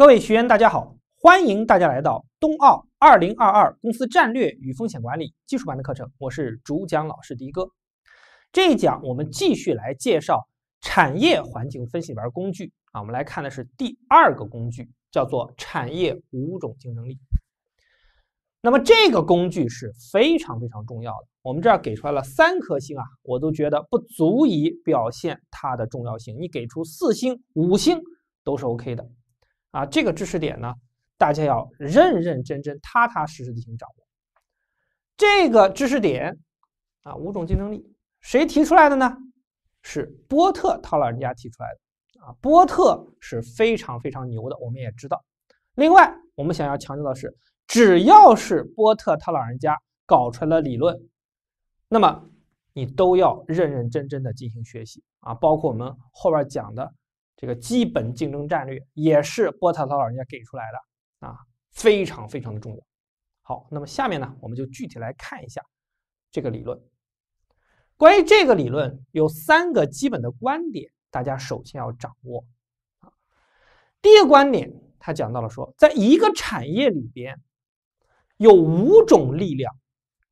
各位学员，大家好！欢迎大家来到冬奥二零二二公司战略与风险管理技术班的课程。我是主讲老师迪哥。这一讲我们继续来介绍产业环境分析班工具啊。我们来看的是第二个工具，叫做产业五种竞争力。那么这个工具是非常非常重要的。我们这儿给出来了三颗星啊，我都觉得不足以表现它的重要性。你给出四星、五星都是 OK 的。啊，这个知识点呢，大家要认认真真、踏踏实实地进行掌握。这个知识点啊，五种竞争力谁提出来的呢？是波特他老人家提出来的啊。波特是非常非常牛的，我们也知道。另外，我们想要强调的是，只要是波特他老人家搞出来的理论，那么你都要认认真真地进行学习啊，包括我们后边讲的。这个基本竞争战略也是波特劳老人家给出来的啊，非常非常的重要。好，那么下面呢，我们就具体来看一下这个理论。关于这个理论，有三个基本的观点，大家首先要掌握。第一个观点，他讲到了说，在一个产业里边，有五种力量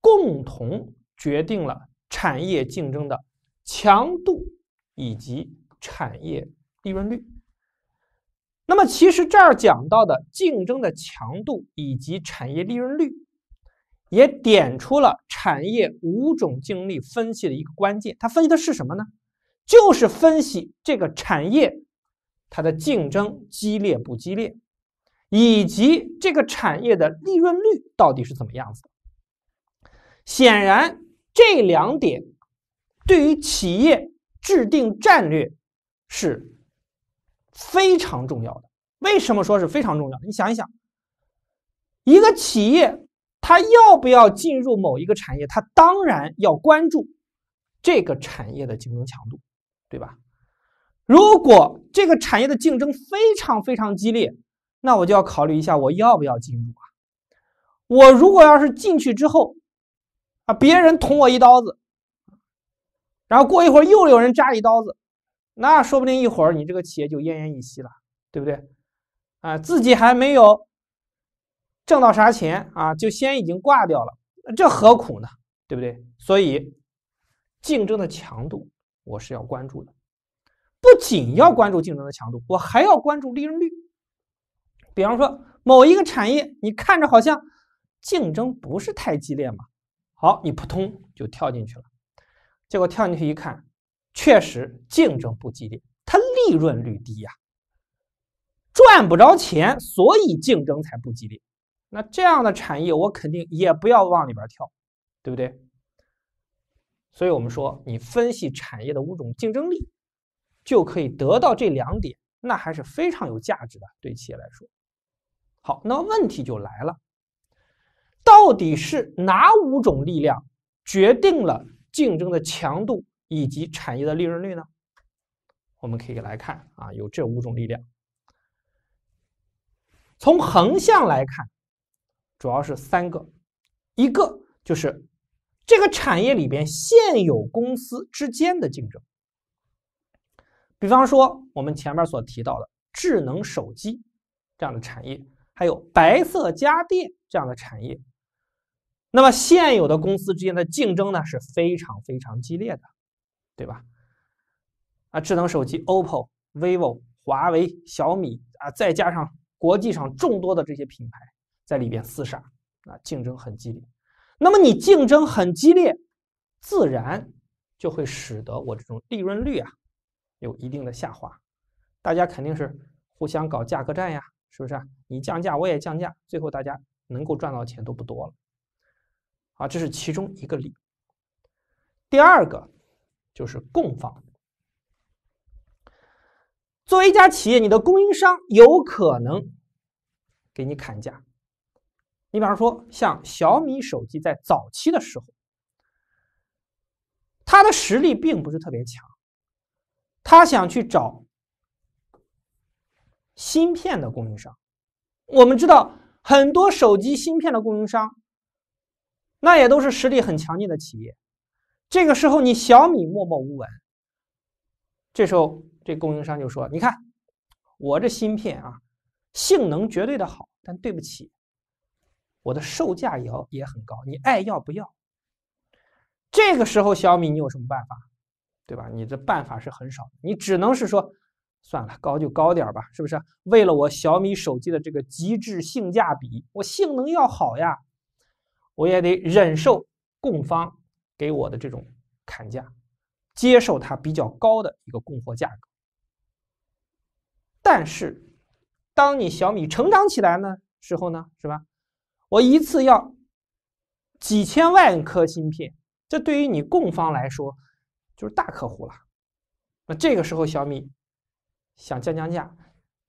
共同决定了产业竞争的强度以及产业。利润率。那么，其实这儿讲到的竞争的强度以及产业利润率，也点出了产业五种竞争力分析的一个关键。它分析的是什么呢？就是分析这个产业它的竞争激烈不激烈，以及这个产业的利润率到底是怎么样子。的。显然，这两点对于企业制定战略是。非常重要的，为什么说是非常重要？你想一想，一个企业它要不要进入某一个产业，它当然要关注这个产业的竞争强度，对吧？如果这个产业的竞争非常非常激烈，那我就要考虑一下我要不要进入啊。我如果要是进去之后啊，别人捅我一刀子，然后过一会儿又有人扎一刀子。那说不定一会儿你这个企业就奄奄一息了，对不对？啊，自己还没有挣到啥钱啊，就先已经挂掉了，这何苦呢？对不对？所以竞争的强度我是要关注的，不仅要关注竞争的强度，我还要关注利润率。比方说某一个产业，你看着好像竞争不是太激烈嘛，好，你扑通就跳进去了，结果跳进去一看。确实竞争不激烈，它利润率低呀，赚不着钱，所以竞争才不激烈。那这样的产业，我肯定也不要往里边跳，对不对？所以我们说，你分析产业的五种竞争力，就可以得到这两点，那还是非常有价值的，对企业来说。好，那问题就来了，到底是哪五种力量决定了竞争的强度？以及产业的利润率呢？我们可以来看啊，有这五种力量。从横向来看，主要是三个，一个就是这个产业里边现有公司之间的竞争。比方说我们前面所提到的智能手机这样的产业，还有白色家电这样的产业，那么现有的公司之间的竞争呢是非常非常激烈的。对吧？啊，智能手机，OPPO、vivo、华为、小米啊，再加上国际上众多的这些品牌在里边厮杀啊，竞争很激烈。那么你竞争很激烈，自然就会使得我这种利润率啊有一定的下滑。大家肯定是互相搞价格战呀，是不是？你降价我也降价，最后大家能够赚到钱都不多了。啊，这是其中一个理。第二个。就是供方，作为一家企业，你的供应商有可能给你砍价。你比方说，像小米手机在早期的时候，它的实力并不是特别强，他想去找芯片的供应商。我们知道，很多手机芯片的供应商，那也都是实力很强劲的企业。这个时候，你小米默默无闻。这时候，这供应商就说：“你看，我这芯片啊，性能绝对的好，但对不起，我的售价也也很高，你爱要不要？”这个时候，小米你有什么办法？对吧？你的办法是很少，你只能是说，算了，高就高点吧，是不是？为了我小米手机的这个极致性价比，我性能要好呀，我也得忍受供方。给我的这种砍价，接受它比较高的一个供货价格。但是，当你小米成长起来呢时候呢，是吧？我一次要几千万颗芯片，这对于你供方来说就是大客户了。那这个时候小米想降降价，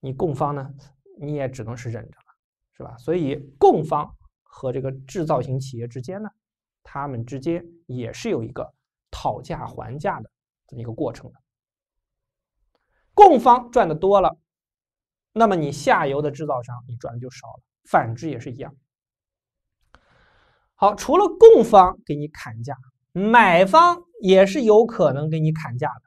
你供方呢，你也只能是忍着了，是吧？所以，供方和这个制造型企业之间呢？他们之间也是有一个讨价还价的这么一个过程的，供方赚的多了，那么你下游的制造商你赚的就少了，反之也是一样。好，除了供方给你砍价，买方也是有可能给你砍价的。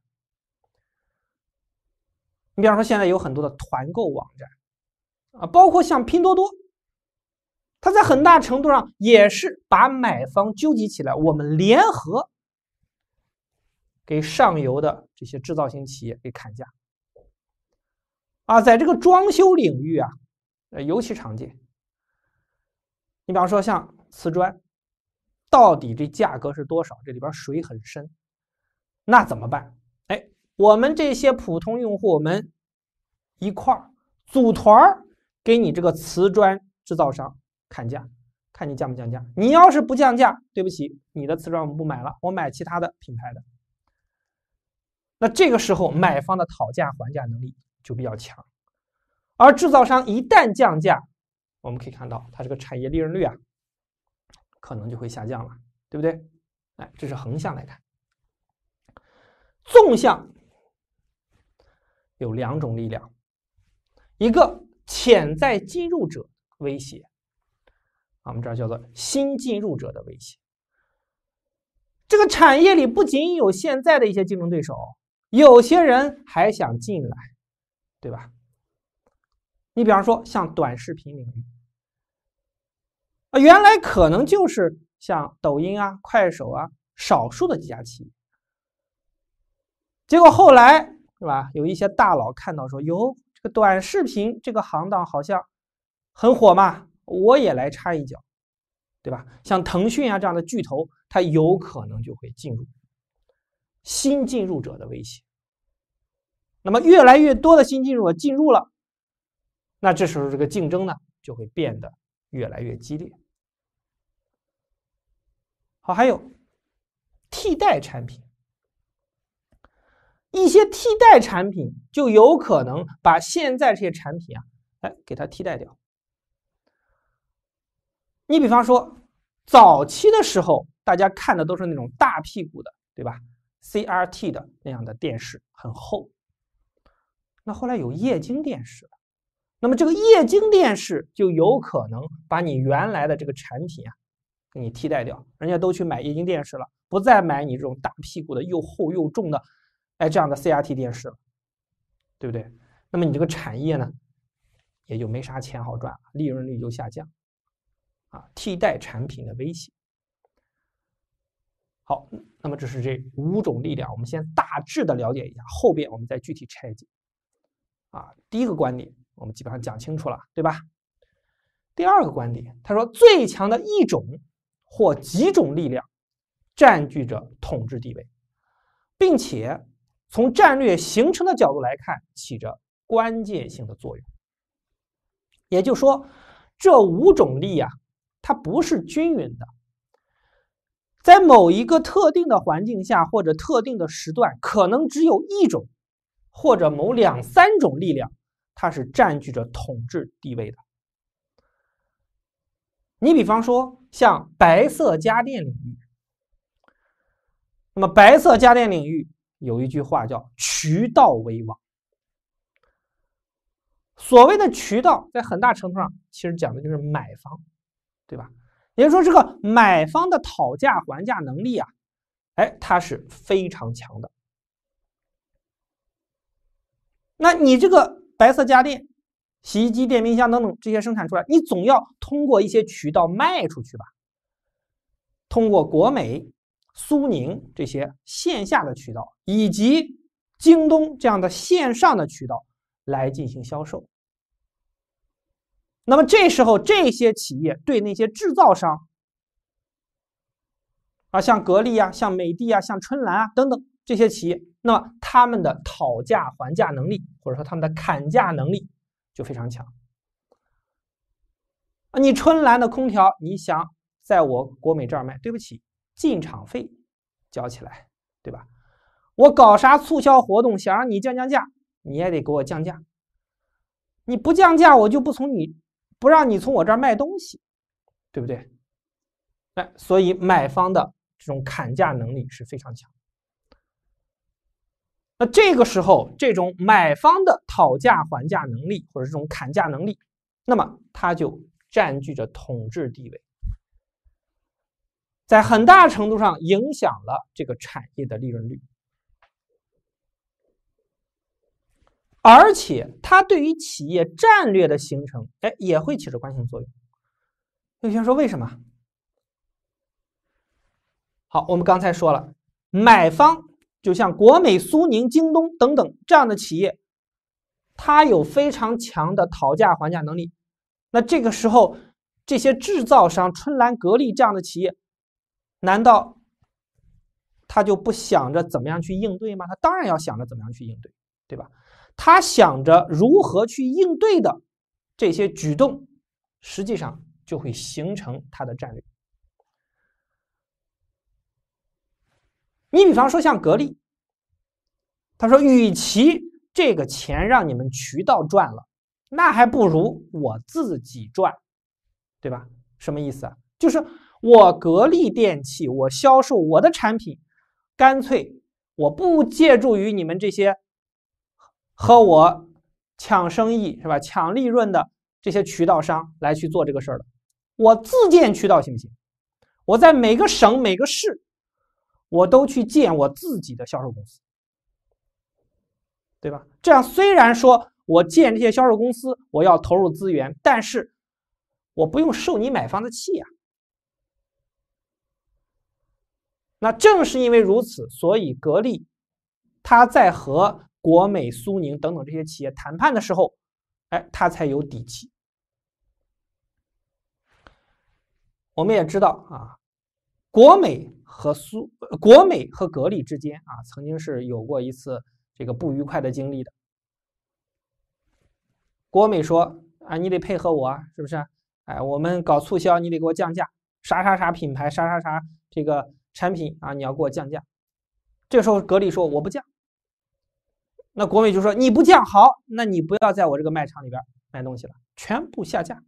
你比方说，现在有很多的团购网站啊，包括像拼多多。它在很大程度上也是把买方纠集起来，我们联合给上游的这些制造型企业给砍价，啊，在这个装修领域啊，呃尤其常见。你比方说像瓷砖，到底这价格是多少？这里边水很深，那怎么办？哎，我们这些普通用户，我们一块儿组团儿给你这个瓷砖制造商。砍价，看你降不降价。你要是不降价，对不起，你的瓷砖我们不买了，我买其他的品牌的。那这个时候，买方的讨价还价能力就比较强，而制造商一旦降价，我们可以看到它这个产业利润率啊，可能就会下降了，对不对？哎，这是横向来看，纵向有两种力量，一个潜在进入者威胁。我们这儿叫做新进入者的威胁。这个产业里不仅有现在的一些竞争对手，有些人还想进来，对吧？你比方说像短视频领域，啊，原来可能就是像抖音啊、快手啊，少数的几家企业，结果后来是吧？有一些大佬看到说，哟，这个短视频这个行当好像很火嘛。我也来插一脚，对吧？像腾讯啊这样的巨头，它有可能就会进入新进入者的威胁。那么，越来越多的新进入者进入了，那这时候这个竞争呢，就会变得越来越激烈。好，还有替代产品，一些替代产品就有可能把现在这些产品啊，哎，给它替代掉。你比方说，早期的时候，大家看的都是那种大屁股的，对吧？CRT 的那样的电视很厚。那后来有液晶电视了，那么这个液晶电视就有可能把你原来的这个产品啊，给你替代掉。人家都去买液晶电视了，不再买你这种大屁股的又厚又重的，哎，这样的 CRT 电视了，对不对？那么你这个产业呢，也就没啥钱好赚了，利润率就下降。啊，替代产品的威胁。好，那么这是这五种力量，我们先大致的了解一下，后边我们再具体拆解。啊，第一个观点我们基本上讲清楚了，对吧？第二个观点，他说最强的一种或几种力量占据着统治地位，并且从战略形成的角度来看，起着关键性的作用。也就是说，这五种力啊。它不是均匀的，在某一个特定的环境下或者特定的时段，可能只有一种或者某两三种力量，它是占据着统治地位的。你比方说，像白色家电领域，那么白色家电领域有一句话叫“渠道为王”。所谓的渠道，在很大程度上，其实讲的就是买房。对吧？也就是说，这个买方的讨价还价能力啊，哎，它是非常强的。那你这个白色家电、洗衣机、电冰箱等等这些生产出来，你总要通过一些渠道卖出去吧？通过国美、苏宁这些线下的渠道，以及京东这样的线上的渠道来进行销售。那么这时候，这些企业对那些制造商，啊，像格力啊，像美的啊，像春兰啊等等这些企业，那他们的讨价还价能力或者说他们的砍价能力就非常强。啊，你春兰的空调你想在我国美这儿卖，对不起，进场费交起来，对吧？我搞啥促销活动，想让你降降价，你也得给我降价。你不降价，我就不从你。不让你从我这儿卖东西，对不对？哎，所以买方的这种砍价能力是非常强。那这个时候，这种买方的讨价还价能力或者这种砍价能力，那么它就占据着统治地位，在很大程度上影响了这个产业的利润率。而且，它对于企业战略的形成，哎，也会起着关键作用。有些人说为什么？好，我们刚才说了，买方就像国美、苏宁、京东等等这样的企业，它有非常强的讨价还价能力。那这个时候，这些制造商春兰、格力这样的企业，难道他就不想着怎么样去应对吗？他当然要想着怎么样去应对，对吧？他想着如何去应对的这些举动，实际上就会形成他的战略。你比方说像格力，他说：“与其这个钱让你们渠道赚了，那还不如我自己赚，对吧？”什么意思啊？就是我格力电器，我销售我的产品，干脆我不借助于你们这些。和我抢生意是吧？抢利润的这些渠道商来去做这个事儿的，我自建渠道行不行？我在每个省、每个市，我都去建我自己的销售公司，对吧？这样虽然说我建这些销售公司，我要投入资源，但是我不用受你买方的气呀。那正是因为如此，所以格力他在和。国美、苏宁等等这些企业谈判的时候，哎，他才有底气。我们也知道啊，国美和苏国美和格力之间啊，曾经是有过一次这个不愉快的经历的。国美说啊，你得配合我，是不是？哎，我们搞促销，你得给我降价，啥啥啥品牌，啥啥啥这个产品啊，你要给我降价。这时候，格力说我不降。那国美就说你不降好，那你不要在我这个卖场里边卖东西了，全部下架。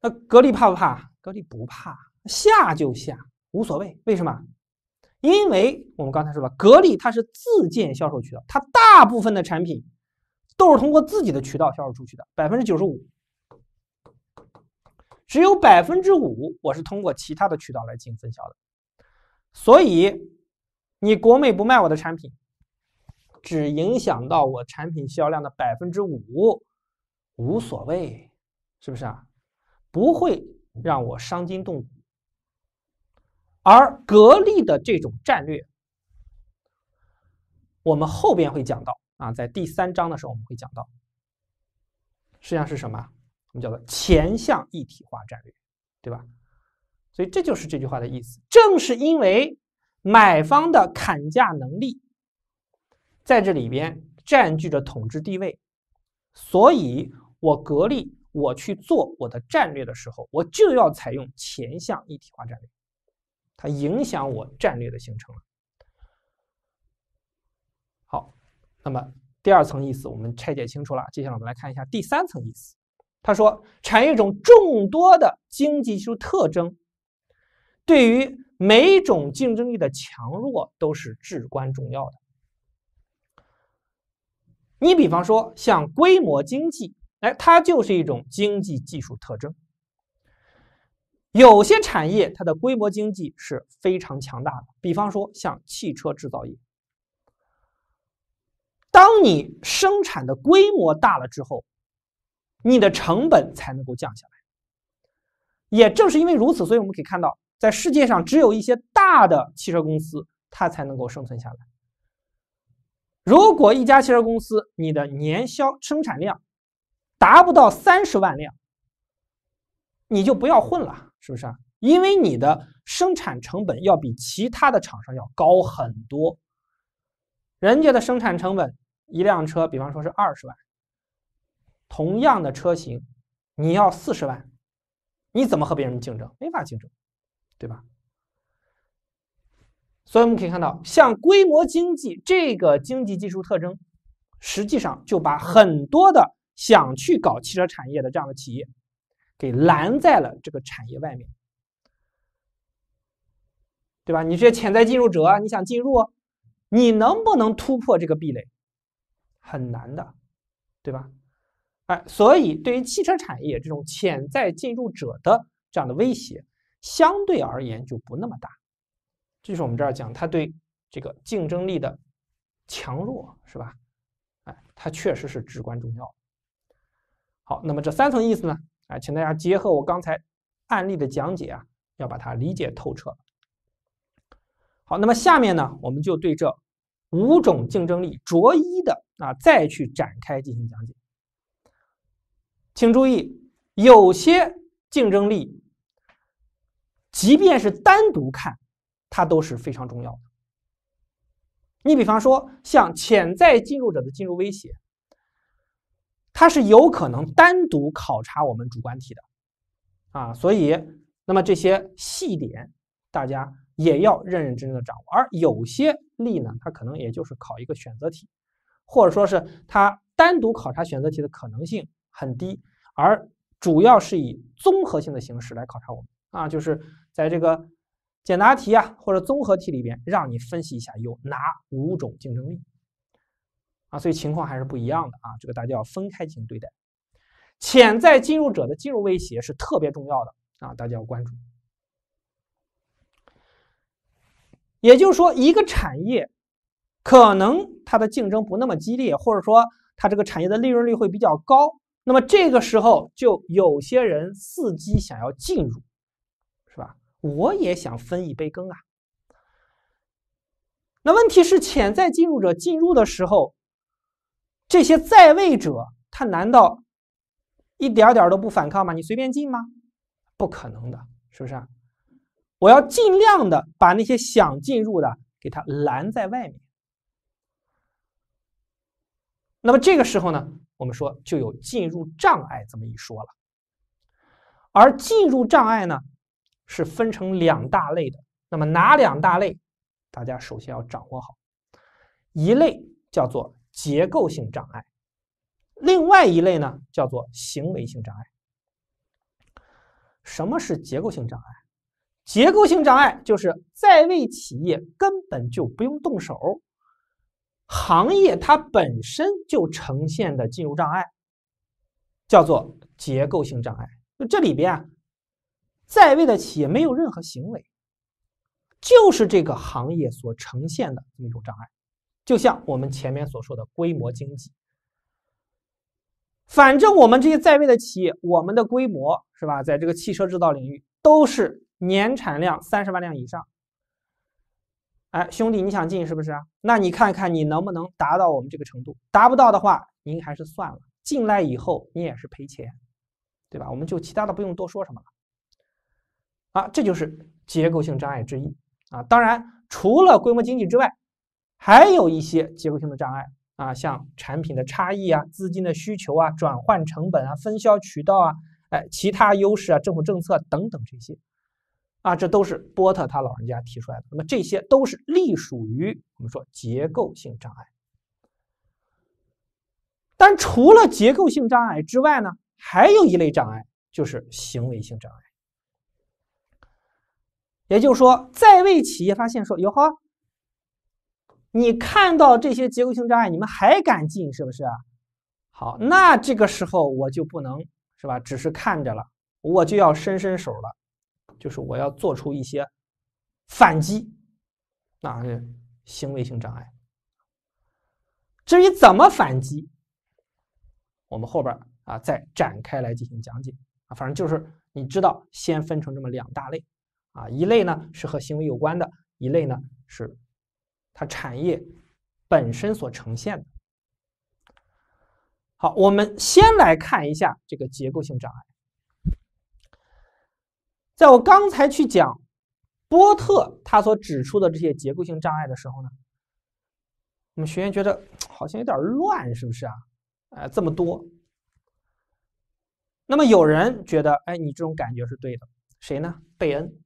那格力怕不怕？格力不怕，下就下，无所谓。为什么？因为我们刚才说了，格力它是自建销售渠道，它大部分的产品都是通过自己的渠道销售出去的，百分之九十五。只有百分之五，我是通过其他的渠道来进行分销的。所以，你国美不卖我的产品。只影响到我产品销量的百分之五，无所谓，是不是啊？不会让我伤筋动骨。而格力的这种战略，我们后边会讲到啊，在第三章的时候我们会讲到，实际上是什么？我们叫做前向一体化战略，对吧？所以这就是这句话的意思。正是因为买方的砍价能力。在这里边占据着统治地位，所以我格力我去做我的战略的时候，我就要采用前向一体化战略，它影响我战略的形成了。好，那么第二层意思我们拆解清楚了，接下来我们来看一下第三层意思。他说，产业中众多的经济技术特征，对于每种竞争力的强弱都是至关重要的。你比方说，像规模经济，哎，它就是一种经济技术特征。有些产业它的规模经济是非常强大的，比方说像汽车制造业。当你生产的规模大了之后，你的成本才能够降下来。也正是因为如此，所以我们可以看到，在世界上只有一些大的汽车公司，它才能够生存下来。如果一家汽车公司你的年销生产量达不到三十万辆，你就不要混了，是不是？因为你的生产成本要比其他的厂商要高很多，人家的生产成本一辆车，比方说是二十万，同样的车型你要四十万，你怎么和别人竞争？没法竞争，对吧？所以我们可以看到，像规模经济这个经济技术特征，实际上就把很多的想去搞汽车产业的这样的企业，给拦在了这个产业外面，对吧？你这些潜在进入者，你想进入，你能不能突破这个壁垒，很难的，对吧？哎，所以对于汽车产业这种潜在进入者的这样的威胁，相对而言就不那么大。就是我们这儿讲，它对这个竞争力的强弱，是吧？哎，它确实是至关重要好，那么这三层意思呢？哎，请大家结合我刚才案例的讲解啊，要把它理解透彻。好，那么下面呢，我们就对这五种竞争力逐一的啊，再去展开进行讲解。请注意，有些竞争力，即便是单独看。它都是非常重要的。你比方说，像潜在进入者的进入威胁，它是有可能单独考察我们主观题的，啊，所以那么这些细点大家也要认认真真的掌握。而有些例呢，它可能也就是考一个选择题，或者说是它单独考察选择题的可能性很低，而主要是以综合性的形式来考察我们啊，就是在这个。简答题啊，或者综合题里边，让你分析一下有哪五种竞争力啊，所以情况还是不一样的啊，这个大家要分开进行对待。潜在进入者的进入威胁是特别重要的啊，大家要关注。也就是说，一个产业可能它的竞争不那么激烈，或者说它这个产业的利润率会比较高，那么这个时候就有些人伺机想要进入。我也想分一杯羹啊！那问题是，潜在进入者进入的时候，这些在位者他难道一点点都不反抗吗？你随便进吗？不可能的，是不是？我要尽量的把那些想进入的给他拦在外面。那么这个时候呢，我们说就有进入障碍这么一说了。而进入障碍呢？是分成两大类的，那么哪两大类？大家首先要掌握好，一类叫做结构性障碍，另外一类呢叫做行为性障碍。什么是结构性障碍？结构性障碍就是在位企业根本就不用动手，行业它本身就呈现的进入障碍，叫做结构性障碍。就这里边啊。在位的企业没有任何行为，就是这个行业所呈现的这么一种障碍，就像我们前面所说的规模经济。反正我们这些在位的企业，我们的规模是吧？在这个汽车制造领域，都是年产量三十万辆以上。哎，兄弟，你想进是不是？那你看看你能不能达到我们这个程度，达不到的话，您还是算了。进来以后，你也是赔钱，对吧？我们就其他的不用多说什么了。啊，这就是结构性障碍之一啊。当然，除了规模经济之外，还有一些结构性的障碍啊，像产品的差异啊、资金的需求啊、转换成本啊、分销渠道啊、哎，其他优势啊、政府政策等等这些啊，这都是波特他老人家提出来的。那么这些都是隶属于我们说结构性障碍。但除了结构性障碍之外呢，还有一类障碍就是行为性障碍。也就是说，在位企业发现说哟呵，你看到这些结构性障碍，你们还敢进是不是？好，那这个时候我就不能是吧？只是看着了，我就要伸伸手了，就是我要做出一些反击，啊，行为性障碍。至于怎么反击，我们后边啊再展开来进行讲解啊，反正就是你知道，先分成这么两大类。啊，一类呢是和行为有关的，一类呢是它产业本身所呈现的。好，我们先来看一下这个结构性障碍。在我刚才去讲波特他所指出的这些结构性障碍的时候呢，我们学员觉得 好像有点乱，是不是啊？哎，这么多。那么有人觉得，哎，你这种感觉是对的。谁呢？贝恩。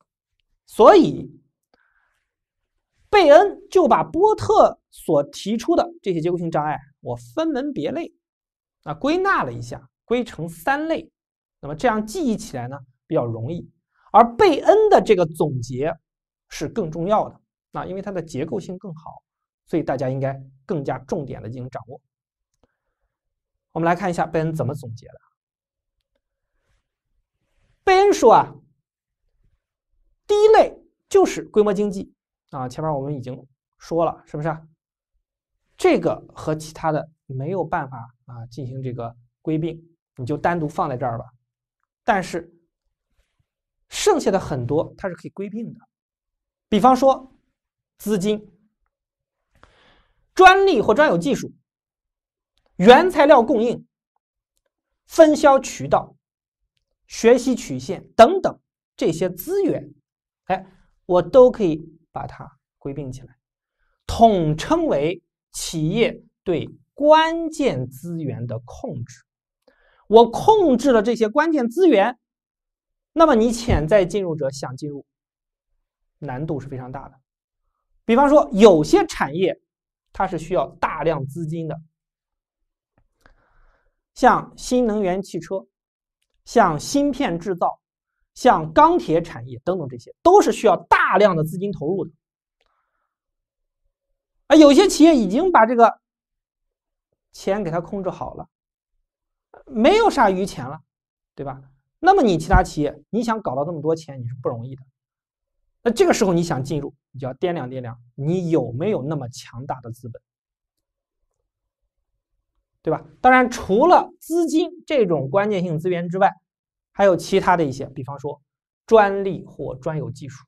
所以，贝恩就把波特所提出的这些结构性障碍，我分门别类，啊，归纳了一下，归成三类。那么这样记忆起来呢，比较容易。而贝恩的这个总结是更重要的，那因为它的结构性更好，所以大家应该更加重点的进行掌握。我们来看一下贝恩怎么总结的。贝恩说啊。第一类就是规模经济啊，前面我们已经说了，是不是？这个和其他的没有办法啊，进行这个归并，你就单独放在这儿吧。但是剩下的很多，它是可以归并的，比方说资金、专利或专有技术、原材料供应、分销渠道、学习曲线等等这些资源。哎，我都可以把它归并起来，统称为企业对关键资源的控制。我控制了这些关键资源，那么你潜在进入者想进入，难度是非常大的。比方说，有些产业它是需要大量资金的，像新能源汽车，像芯片制造。像钢铁产业等等，这些都是需要大量的资金投入的。而有些企业已经把这个钱给它控制好了，没有啥余钱了，对吧？那么你其他企业，你想搞到那么多钱，你是不容易的。那这个时候，你想进入，你就要掂量掂量，你有没有那么强大的资本，对吧？当然，除了资金这种关键性资源之外。还有其他的一些，比方说专利或专有技术。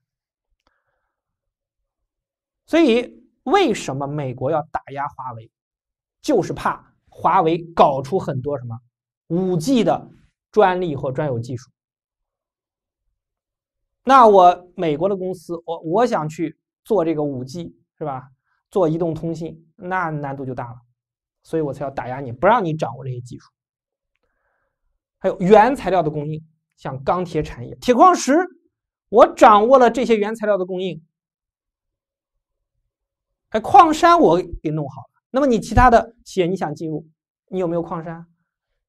所以，为什么美国要打压华为？就是怕华为搞出很多什么五 G 的专利或专有技术。那我美国的公司，我我想去做这个五 G，是吧？做移动通信，那难度就大了。所以我才要打压你，不让你掌握这些技术。还有原材料的供应，像钢铁产业、铁矿石，我掌握了这些原材料的供应，哎，矿山我给弄好了。那么你其他的企业你想进入，你有没有矿山？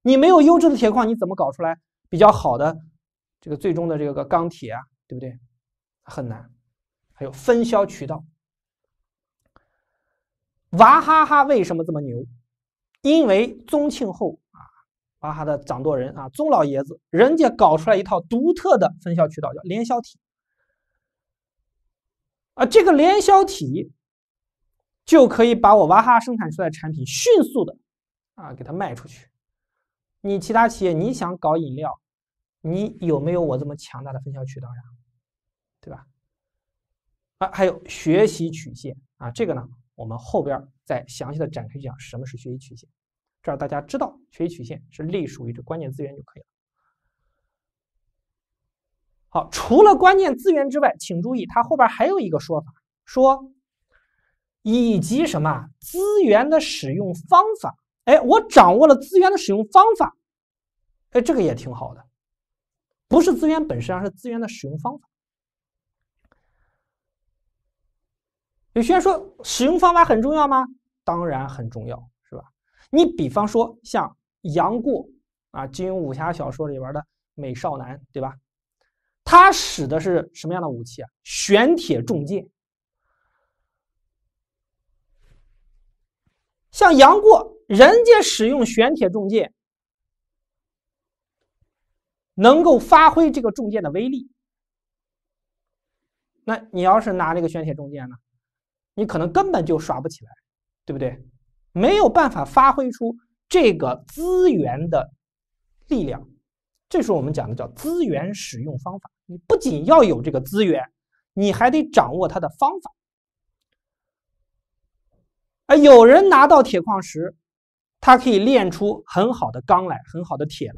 你没有优质的铁矿，你怎么搞出来比较好的这个最终的这个钢铁啊？对不对？很难。还有分销渠道，娃哈哈为什么这么牛？因为宗庆后。娃哈哈的掌舵人啊，宗老爷子，人家搞出来一套独特的分销渠道叫联销体，啊，这个联销体就可以把我娃哈哈生产出来的产品迅速的啊给它卖出去。你其他企业你想搞饮料，你有没有我这么强大的分销渠道呀？对吧？啊，还有学习曲线啊，这个呢，我们后边再详细的展开讲什么是学习曲线。让大家知道学习曲线是隶属于这关键资源就可以了。好，除了关键资源之外，请注意它后边还有一个说法，说以及什么资源的使用方法。哎，我掌握了资源的使用方法，哎，这个也挺好的，不是资源本身，而是资源的使用方法。有学员说，使用方法很重要吗？当然很重要。你比方说像杨过啊，金庸武侠小说里边的美少男，对吧？他使的是什么样的武器啊？玄铁重剑。像杨过，人家使用玄铁重剑，能够发挥这个重剑的威力。那你要是拿这个玄铁重剑呢，你可能根本就耍不起来，对不对？没有办法发挥出这个资源的力量，这是我们讲的叫资源使用方法。你不仅要有这个资源，你还得掌握它的方法。而有人拿到铁矿石，他可以炼出很好的钢来，很好的铁来。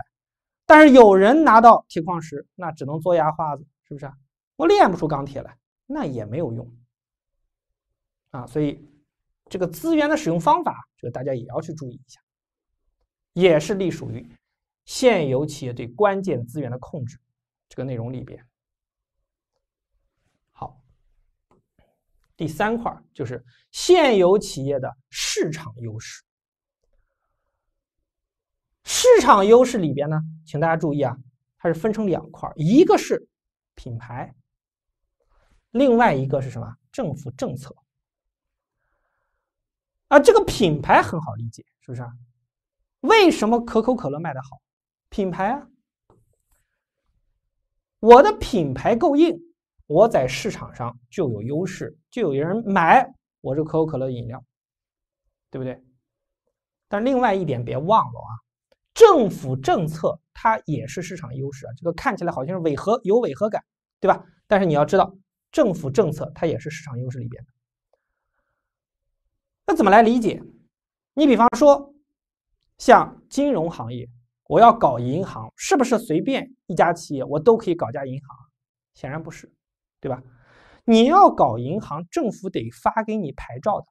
但是有人拿到铁矿石，那只能做压花子，是不是？我炼不出钢铁来，那也没有用啊。所以。这个资源的使用方法，这个大家也要去注意一下，也是隶属于现有企业对关键资源的控制这个内容里边。好，第三块就是现有企业的市场优势。市场优势里边呢，请大家注意啊，它是分成两块，一个是品牌，另外一个是什么？政府政策。啊，这个品牌很好理解，是不是？为什么可口可乐卖的好？品牌啊，我的品牌够硬，我在市场上就有优势，就有人买我这可口可乐饮料，对不对？但另外一点别忘了啊，政府政策它也是市场优势啊，这个看起来好像是违和，有违和感，对吧？但是你要知道，政府政策它也是市场优势里边的。那怎么来理解？你比方说，像金融行业，我要搞银行，是不是随便一家企业我都可以搞家银行？显然不是，对吧？你要搞银行，政府得发给你牌照的。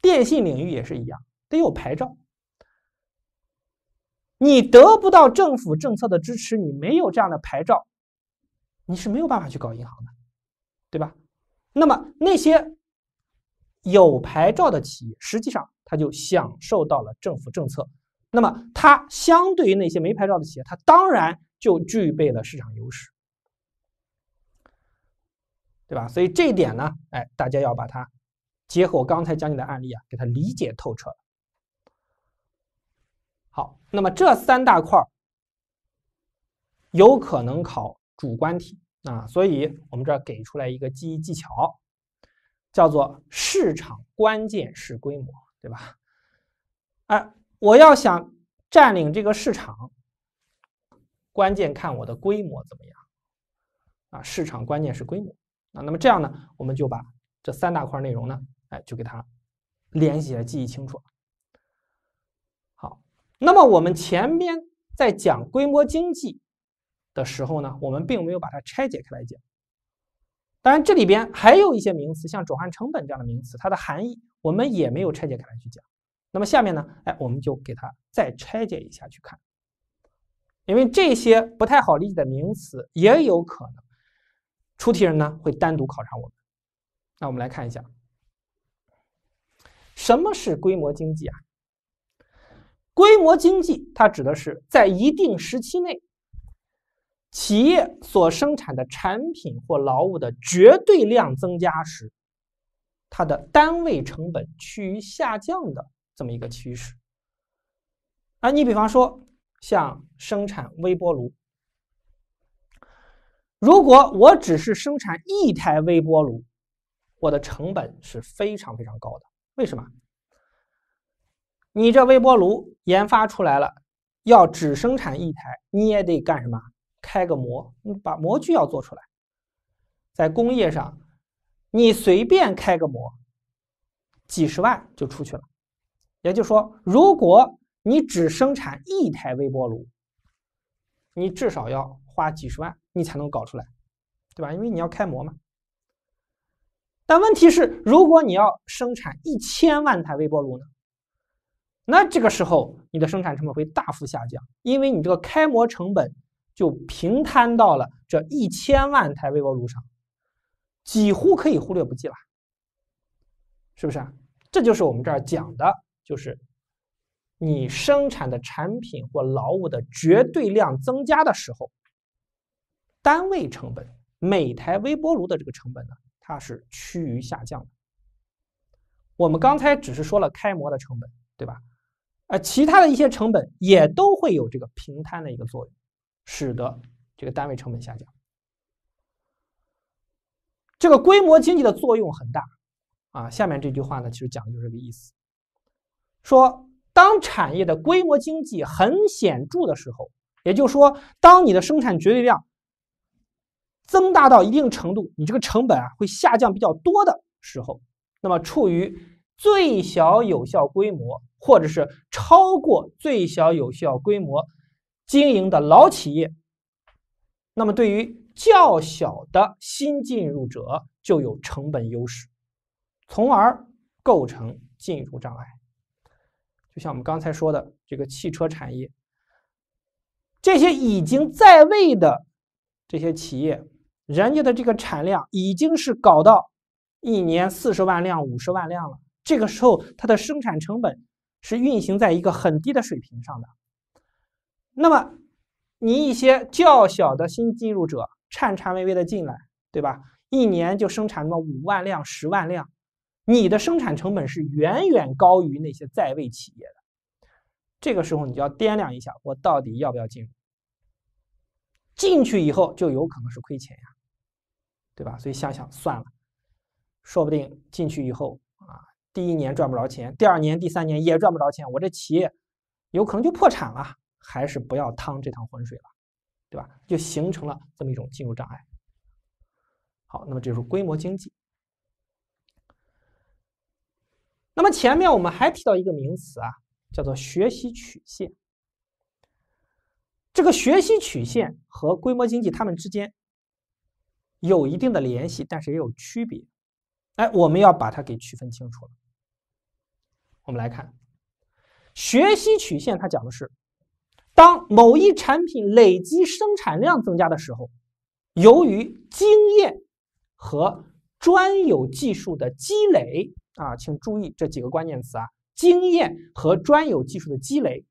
电信领域也是一样，得有牌照。你得不到政府政策的支持，你没有这样的牌照，你是没有办法去搞银行的，对吧？那么那些。有牌照的企业，实际上它就享受到了政府政策，那么它相对于那些没牌照的企业，它当然就具备了市场优势，对吧？所以这一点呢，哎，大家要把它结合我刚才讲你的案例啊，给它理解透彻。好，那么这三大块儿有可能考主观题啊，所以我们这给出来一个记忆技巧。叫做市场关键是规模，对吧？哎，我要想占领这个市场，关键看我的规模怎么样啊？市场关键是规模啊。那么这样呢，我们就把这三大块内容呢，哎，就给它联系起来，记忆清楚。好，那么我们前边在讲规模经济的时候呢，我们并没有把它拆解开来讲。当然，这里边还有一些名词，像转换成本这样的名词，它的含义我们也没有拆解开来去讲。那么下面呢，哎，我们就给它再拆解一下去看，因为这些不太好理解的名词，也有可能出题人呢会单独考察我们。那我们来看一下，什么是规模经济啊？规模经济它指的是在一定时期内。企业所生产的产品或劳务的绝对量增加时，它的单位成本趋于下降的这么一个趋势。啊，你比方说像生产微波炉，如果我只是生产一台微波炉，我的成本是非常非常高的。为什么？你这微波炉研发出来了，要只生产一台，你也得干什么？开个模，你把模具要做出来，在工业上，你随便开个模，几十万就出去了。也就是说，如果你只生产一台微波炉，你至少要花几十万，你才能搞出来，对吧？因为你要开模嘛。但问题是，如果你要生产一千万台微波炉呢，那这个时候你的生产成本会大幅下降，因为你这个开模成本。就平摊到了这一千万台微波炉上，几乎可以忽略不计了，是不是？这就是我们这儿讲的，就是你生产的产品或劳务的绝对量增加的时候，单位成本每台微波炉的这个成本呢，它是趋于下降的。我们刚才只是说了开模的成本，对吧？呃，其他的一些成本也都会有这个平摊的一个作用。使得这个单位成本下降，这个规模经济的作用很大啊。下面这句话呢，其实讲的就是这个意思：说，当产业的规模经济很显著的时候，也就是说，当你的生产绝对量增大到一定程度，你这个成本啊会下降比较多的时候，那么处于最小有效规模，或者是超过最小有效规模。经营的老企业，那么对于较小的新进入者就有成本优势，从而构成进入障碍。就像我们刚才说的，这个汽车产业，这些已经在位的这些企业，人家的这个产量已经是搞到一年四十万辆、五十万辆了，这个时候它的生产成本是运行在一个很低的水平上的。那么，你一些较小的新进入者颤颤巍巍的进来，对吧？一年就生产那么五万辆、十万辆，你的生产成本是远远高于那些在位企业的。这个时候，你就要掂量一下，我到底要不要进入？进去以后就有可能是亏钱呀，对吧？所以想想算了，说不定进去以后啊，第一年赚不着钱，第二年、第三年也赚不着钱，我这企业有可能就破产了。还是不要趟这趟浑水了，对吧？就形成了这么一种进入障碍。好，那么这就是规模经济。那么前面我们还提到一个名词啊，叫做学习曲线。这个学习曲线和规模经济它们之间有一定的联系，但是也有区别。哎，我们要把它给区分清楚了。我们来看，学习曲线它讲的是。当某一产品累积生产量增加的时候，由于经验和专有技术的积累啊，请注意这几个关键词啊，经验和专有技术的积累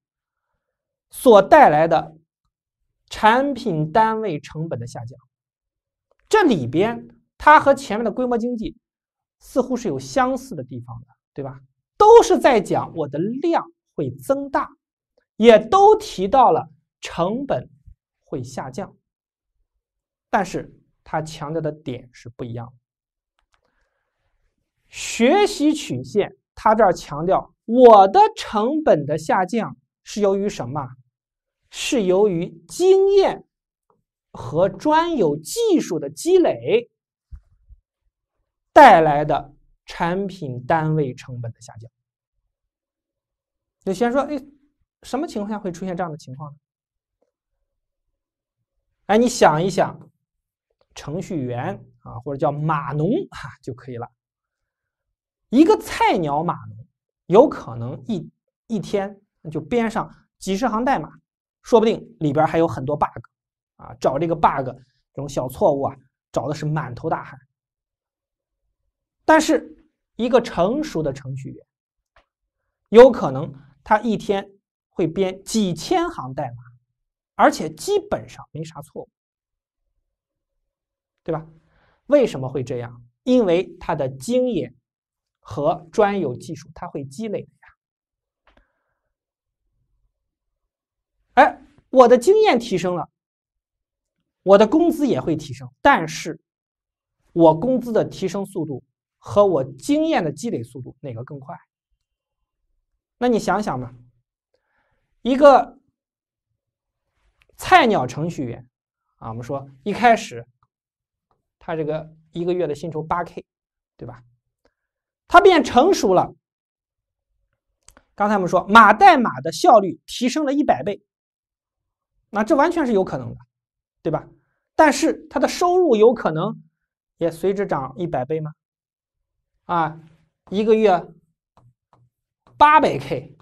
所带来的产品单位成本的下降，这里边它和前面的规模经济似乎是有相似的地方的，对吧？都是在讲我的量会增大。也都提到了成本会下降，但是他强调的点是不一样。学习曲线，他这儿强调我的成本的下降是由于什么？是由于经验和专有技术的积累带来的产品单位成本的下降。就先说，哎。什么情况下会出现这样的情况呢？哎，你想一想，程序员啊，或者叫码农啊，就可以了。一个菜鸟码农有可能一一天就编上几十行代码，说不定里边还有很多 bug 啊，找这个 bug 这种小错误啊，找的是满头大汗。但是一个成熟的程序员，有可能他一天。会编几千行代码，而且基本上没啥错误，对吧？为什么会这样？因为他的经验和专有技术，他会积累的呀。哎，我的经验提升了，我的工资也会提升，但是我工资的提升速度和我经验的积累速度哪个更快？那你想想吧。一个菜鸟程序员，啊，我们说一开始，他这个一个月的薪酬八 k，对吧？他变成熟了，刚才我们说，码代码的效率提升了一百倍，那这完全是有可能的，对吧？但是他的收入有可能也随之涨一百倍吗？啊，一个月八百 k，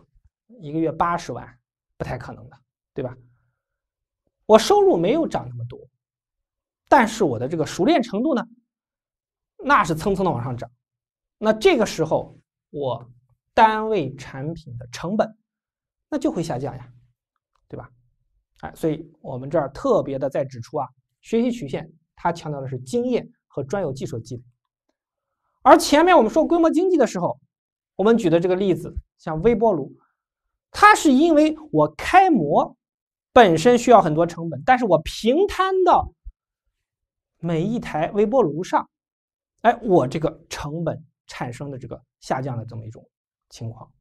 一个月八十万。不太可能的，对吧？我收入没有涨那么多，但是我的这个熟练程度呢，那是蹭蹭的往上涨。那这个时候，我单位产品的成本那就会下降呀，对吧？哎，所以我们这儿特别的在指出啊，学习曲线它强调的是经验和专有技术积累。而前面我们说规模经济的时候，我们举的这个例子，像微波炉。它是因为我开模本身需要很多成本，但是我平摊到每一台微波炉上，哎，我这个成本产生的这个下降的这么一种情况。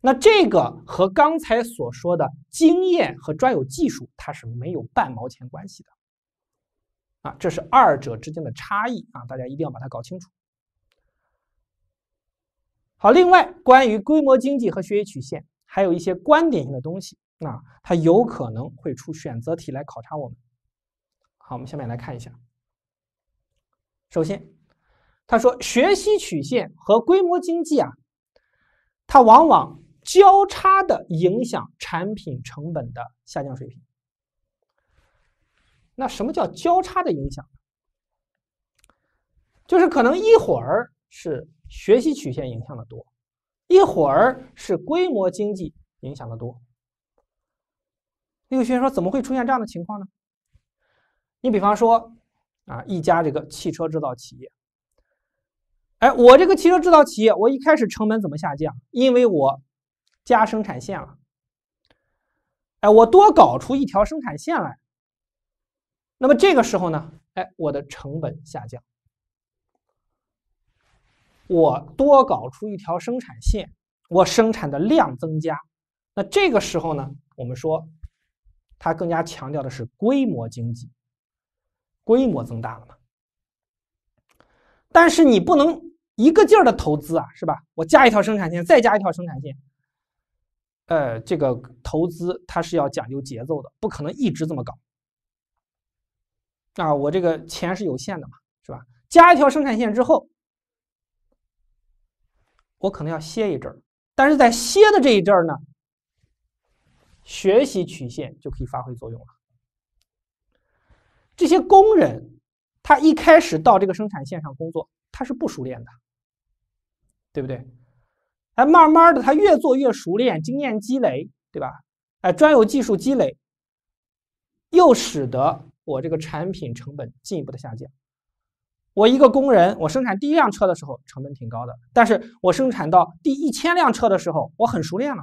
那这个和刚才所说的经验和专有技术，它是没有半毛钱关系的。啊，这是二者之间的差异啊，大家一定要把它搞清楚。好，另外关于规模经济和学习曲线，还有一些观点性的东西，那它有可能会出选择题来考察我们。好，我们下面来看一下。首先，他说学习曲线和规模经济啊，它往往交叉的影响产品成本的下降水平。那什么叫交叉的影响？就是可能一会儿是。学习曲线影响的多，一会儿是规模经济影响的多。那个学员说：“怎么会出现这样的情况呢？”你比方说，啊，一家这个汽车制造企业，哎，我这个汽车制造企业，我一开始成本怎么下降？因为我加生产线了，哎，我多搞出一条生产线来，那么这个时候呢，哎，我的成本下降。我多搞出一条生产线，我生产的量增加，那这个时候呢，我们说它更加强调的是规模经济，规模增大了嘛。但是你不能一个劲儿的投资啊，是吧？我加一条生产线，再加一条生产线，呃，这个投资它是要讲究节奏的，不可能一直这么搞。啊，我这个钱是有限的嘛，是吧？加一条生产线之后。我可能要歇一阵儿，但是在歇的这一阵儿呢，学习曲线就可以发挥作用了。这些工人，他一开始到这个生产线上工作，他是不熟练的，对不对？哎，慢慢的他越做越熟练，经验积累，对吧？哎，专有技术积累，又使得我这个产品成本进一步的下降。我一个工人，我生产第一辆车的时候成本挺高的，但是我生产到第一千辆车的时候，我很熟练了，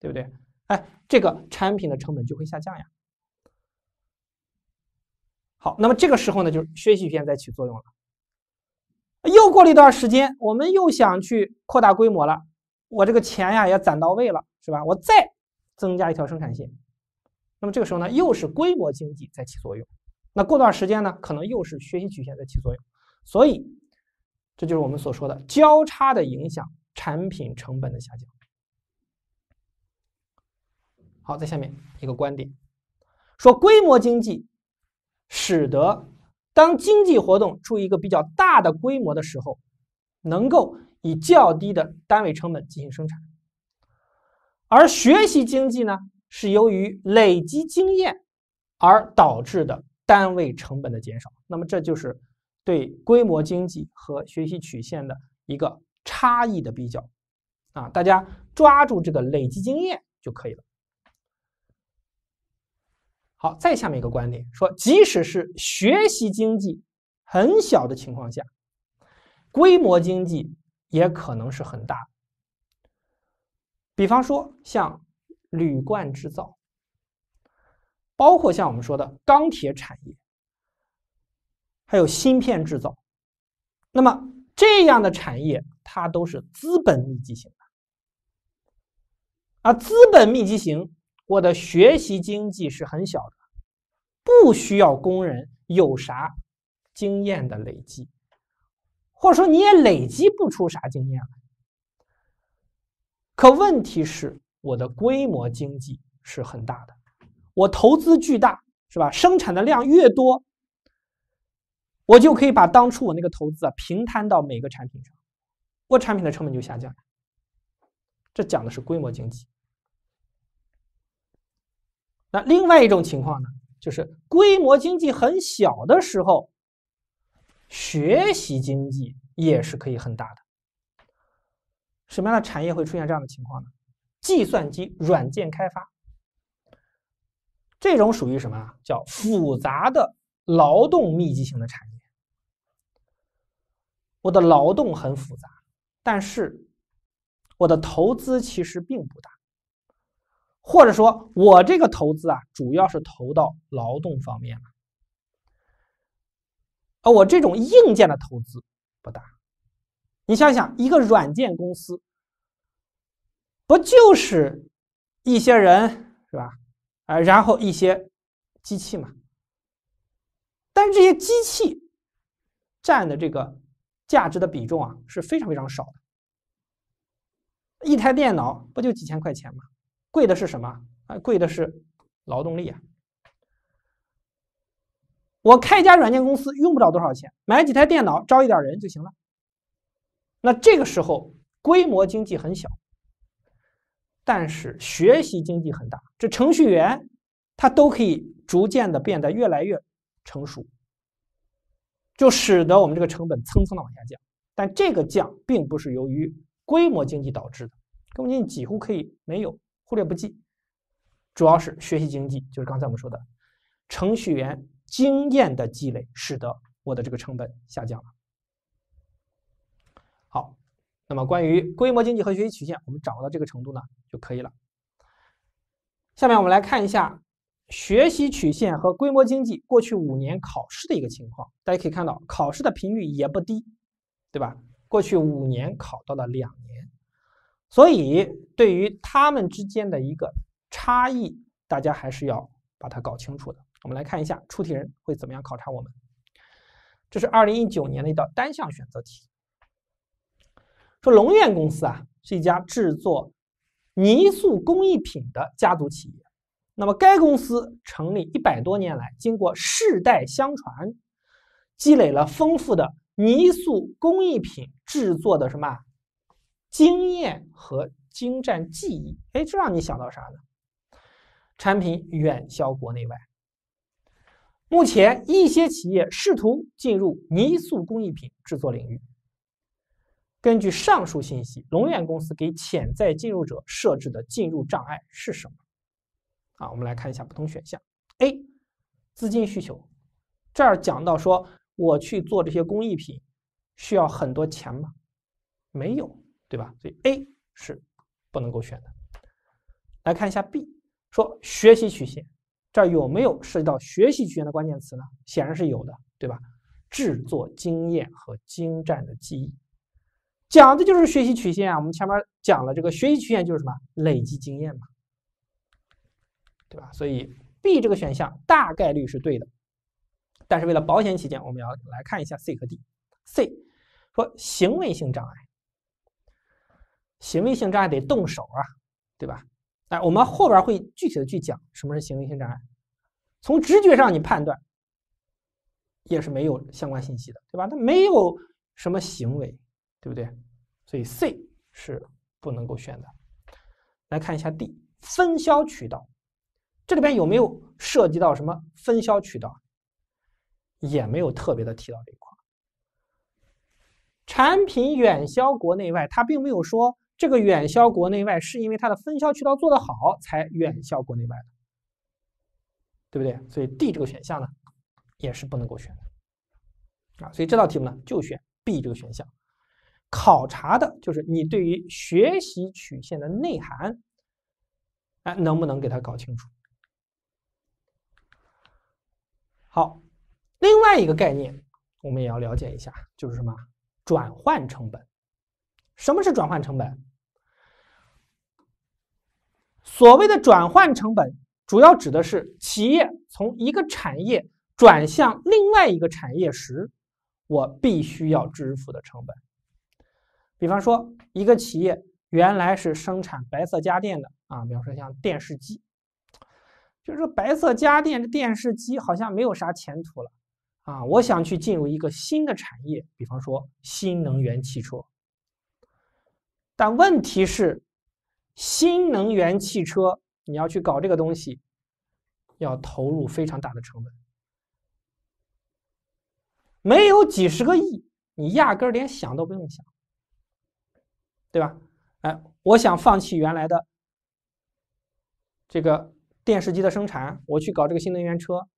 对不对？哎，这个产品的成本就会下降呀。好，那么这个时候呢，就是学习曲线在起作用了。又过了一段时间，我们又想去扩大规模了，我这个钱呀也攒到位了，是吧？我再增加一条生产线，那么这个时候呢，又是规模经济在起作用。那过段时间呢，可能又是学习曲线在起作用。所以，这就是我们所说的交叉的影响，产品成本的下降。好，在下面一个观点，说规模经济使得当经济活动处于一个比较大的规模的时候，能够以较低的单位成本进行生产。而学习经济呢，是由于累积经验而导致的单位成本的减少。那么，这就是。对规模经济和学习曲线的一个差异的比较啊，大家抓住这个累积经验就可以了。好，再下面一个观点说，即使是学习经济很小的情况下，规模经济也可能是很大。比方说，像铝罐制造，包括像我们说的钢铁产业。还有芯片制造，那么这样的产业它都是资本密集型的啊。资本密集型，我的学习经济是很小的，不需要工人，有啥经验的累积，或者说你也累积不出啥经验来。可问题是，我的规模经济是很大的，我投资巨大，是吧？生产的量越多。我就可以把当初我那个投资啊平摊到每个产品上，我产品的成本就下降。这讲的是规模经济。那另外一种情况呢，就是规模经济很小的时候，学习经济也是可以很大的。什么样的产业会出现这样的情况呢？计算机软件开发，这种属于什么啊？叫复杂的劳动密集型的产业。我的劳动很复杂，但是我的投资其实并不大，或者说，我这个投资啊，主要是投到劳动方面了，而我这种硬件的投资不大。你想想，一个软件公司，不就是一些人是吧？啊，然后一些机器嘛。但是这些机器占的这个。价值的比重啊是非常非常少的，一台电脑不就几千块钱吗？贵的是什么啊？贵的是劳动力啊！我开一家软件公司用不着多少钱，买几台电脑，招一点人就行了。那这个时候规模经济很小，但是学习经济很大。这程序员他都可以逐渐的变得越来越成熟。就使得我们这个成本蹭蹭的往下降，但这个降并不是由于规模经济导致的，规模经济几乎可以没有忽略不计，主要是学习经济，就是刚才我们说的程序员经验的积累，使得我的这个成本下降了。好，那么关于规模经济和学习曲线，我们掌握到这个程度呢就可以了。下面我们来看一下。学习曲线和规模经济，过去五年考试的一个情况，大家可以看到，考试的频率也不低，对吧？过去五年考到了两年，所以对于他们之间的一个差异，大家还是要把它搞清楚的。我们来看一下出题人会怎么样考察我们。这是二零一九年的一道单项选择题，说龙苑公司啊是一家制作泥塑工艺品的家族企业。那么，该公司成立一百多年来，经过世代相传，积累了丰富的泥塑工艺品制作的什么经验和精湛技艺。哎，这让你想到啥呢？产品远销国内外。目前，一些企业试图进入泥塑工艺品制作领域。根据上述信息，龙苑公司给潜在进入者设置的进入障碍是什么？啊，我们来看一下不同选项。A，资金需求，这儿讲到说我去做这些工艺品需要很多钱吗？没有，对吧？所以 A 是不能够选的。来看一下 B，说学习曲线，这儿有没有涉及到学习曲线的关键词呢？显然是有的，对吧？制作经验和精湛的技艺，讲的就是学习曲线啊。我们前面讲了，这个学习曲线就是什么？累积经验嘛。对吧？所以 B 这个选项大概率是对的，但是为了保险起见，我们要来看一下 C 和 D。C 说行为性障碍，行为性障碍得动手啊，对吧？哎，我们后边会具体的去讲什么是行为性障碍。从直觉上你判断也是没有相关信息的，对吧？他没有什么行为，对不对？所以 C 是不能够选的。来看一下 D 分销渠道。这里边有没有涉及到什么分销渠道？也没有特别的提到这一块。产品远销国内外，它并没有说这个远销国内外是因为它的分销渠道做得好才远销国内外的，对不对？所以 D 这个选项呢也是不能够选的啊！所以这道题目呢就选 B 这个选项，考察的就是你对于学习曲线的内涵，哎，能不能给它搞清楚？好，另外一个概念我们也要了解一下，就是什么转换成本？什么是转换成本？所谓的转换成本，主要指的是企业从一个产业转向另外一个产业时，我必须要支付的成本。比方说，一个企业原来是生产白色家电的啊，比方说像电视机。就是说，白色家电这电视机好像没有啥前途了，啊，我想去进入一个新的产业，比方说新能源汽车。但问题是，新能源汽车你要去搞这个东西，要投入非常大的成本，没有几十个亿，你压根儿连想都不用想，对吧？哎，我想放弃原来的这个。电视机的生产，我去搞这个新能源车，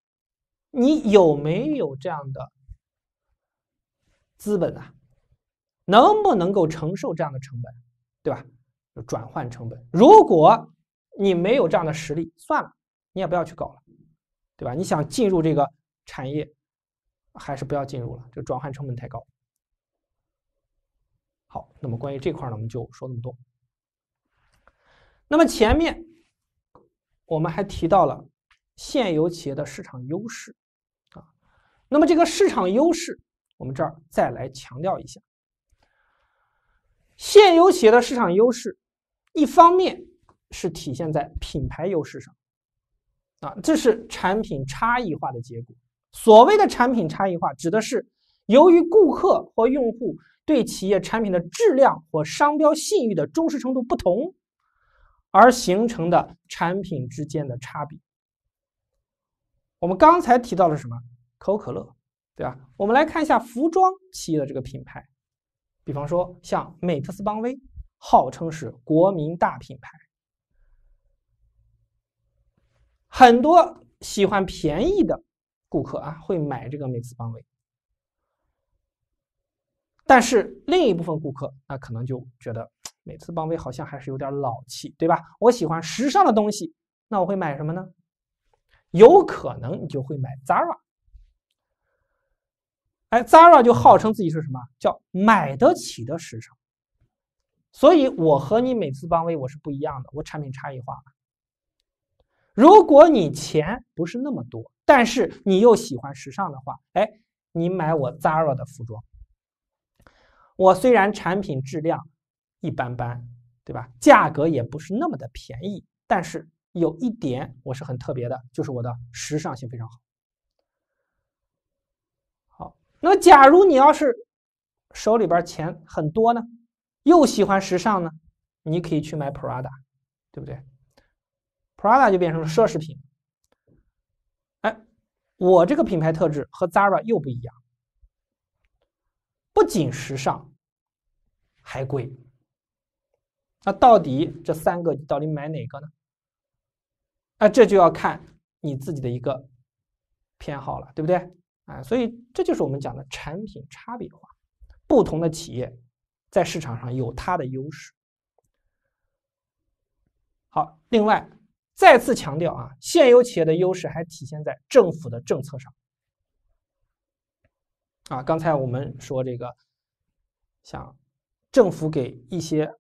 你有没有这样的资本啊？能不能够承受这样的成本，对吧？就转换成本，如果你没有这样的实力，算了，你也不要去搞了，对吧？你想进入这个产业，还是不要进入了，这转换成本太高。好，那么关于这块呢，我们就说那么多。那么前面。我们还提到了现有企业的市场优势啊。那么，这个市场优势，我们这儿再来强调一下。现有企业的市场优势，一方面是体现在品牌优势上啊，这是产品差异化的结果。所谓的产品差异化，指的是由于顾客或用户对企业产品的质量或商标信誉的忠实程度不同。而形成的产品之间的差别。我们刚才提到了什么？可口可乐，对吧？我们来看一下服装企业的这个品牌，比方说像美特斯邦威，号称是国民大品牌，很多喜欢便宜的顾客啊，会买这个美特斯邦威。但是另一部分顾客，那可能就觉得。每次邦威好像还是有点老气，对吧？我喜欢时尚的东西，那我会买什么呢？有可能你就会买 Zara。哎，Zara 就号称自己是什么叫买得起的时尚。所以我和你每次邦威我是不一样的，我产品差异化了。如果你钱不是那么多，但是你又喜欢时尚的话，哎，你买我 Zara 的服装。我虽然产品质量，一般般，对吧？价格也不是那么的便宜，但是有一点我是很特别的，就是我的时尚性非常好。好，那么假如你要是手里边钱很多呢，又喜欢时尚呢，你可以去买 Prada，对不对？Prada 就变成了奢侈品。哎，我这个品牌特质和 Zara 又不一样，不仅时尚，还贵。那到底这三个到底买哪个呢？啊，这就要看你自己的一个偏好了，对不对？啊，所以这就是我们讲的产品差别化，不同的企业在市场上有它的优势。好，另外再次强调啊，现有企业的优势还体现在政府的政策上。啊，刚才我们说这个，像政府给一些。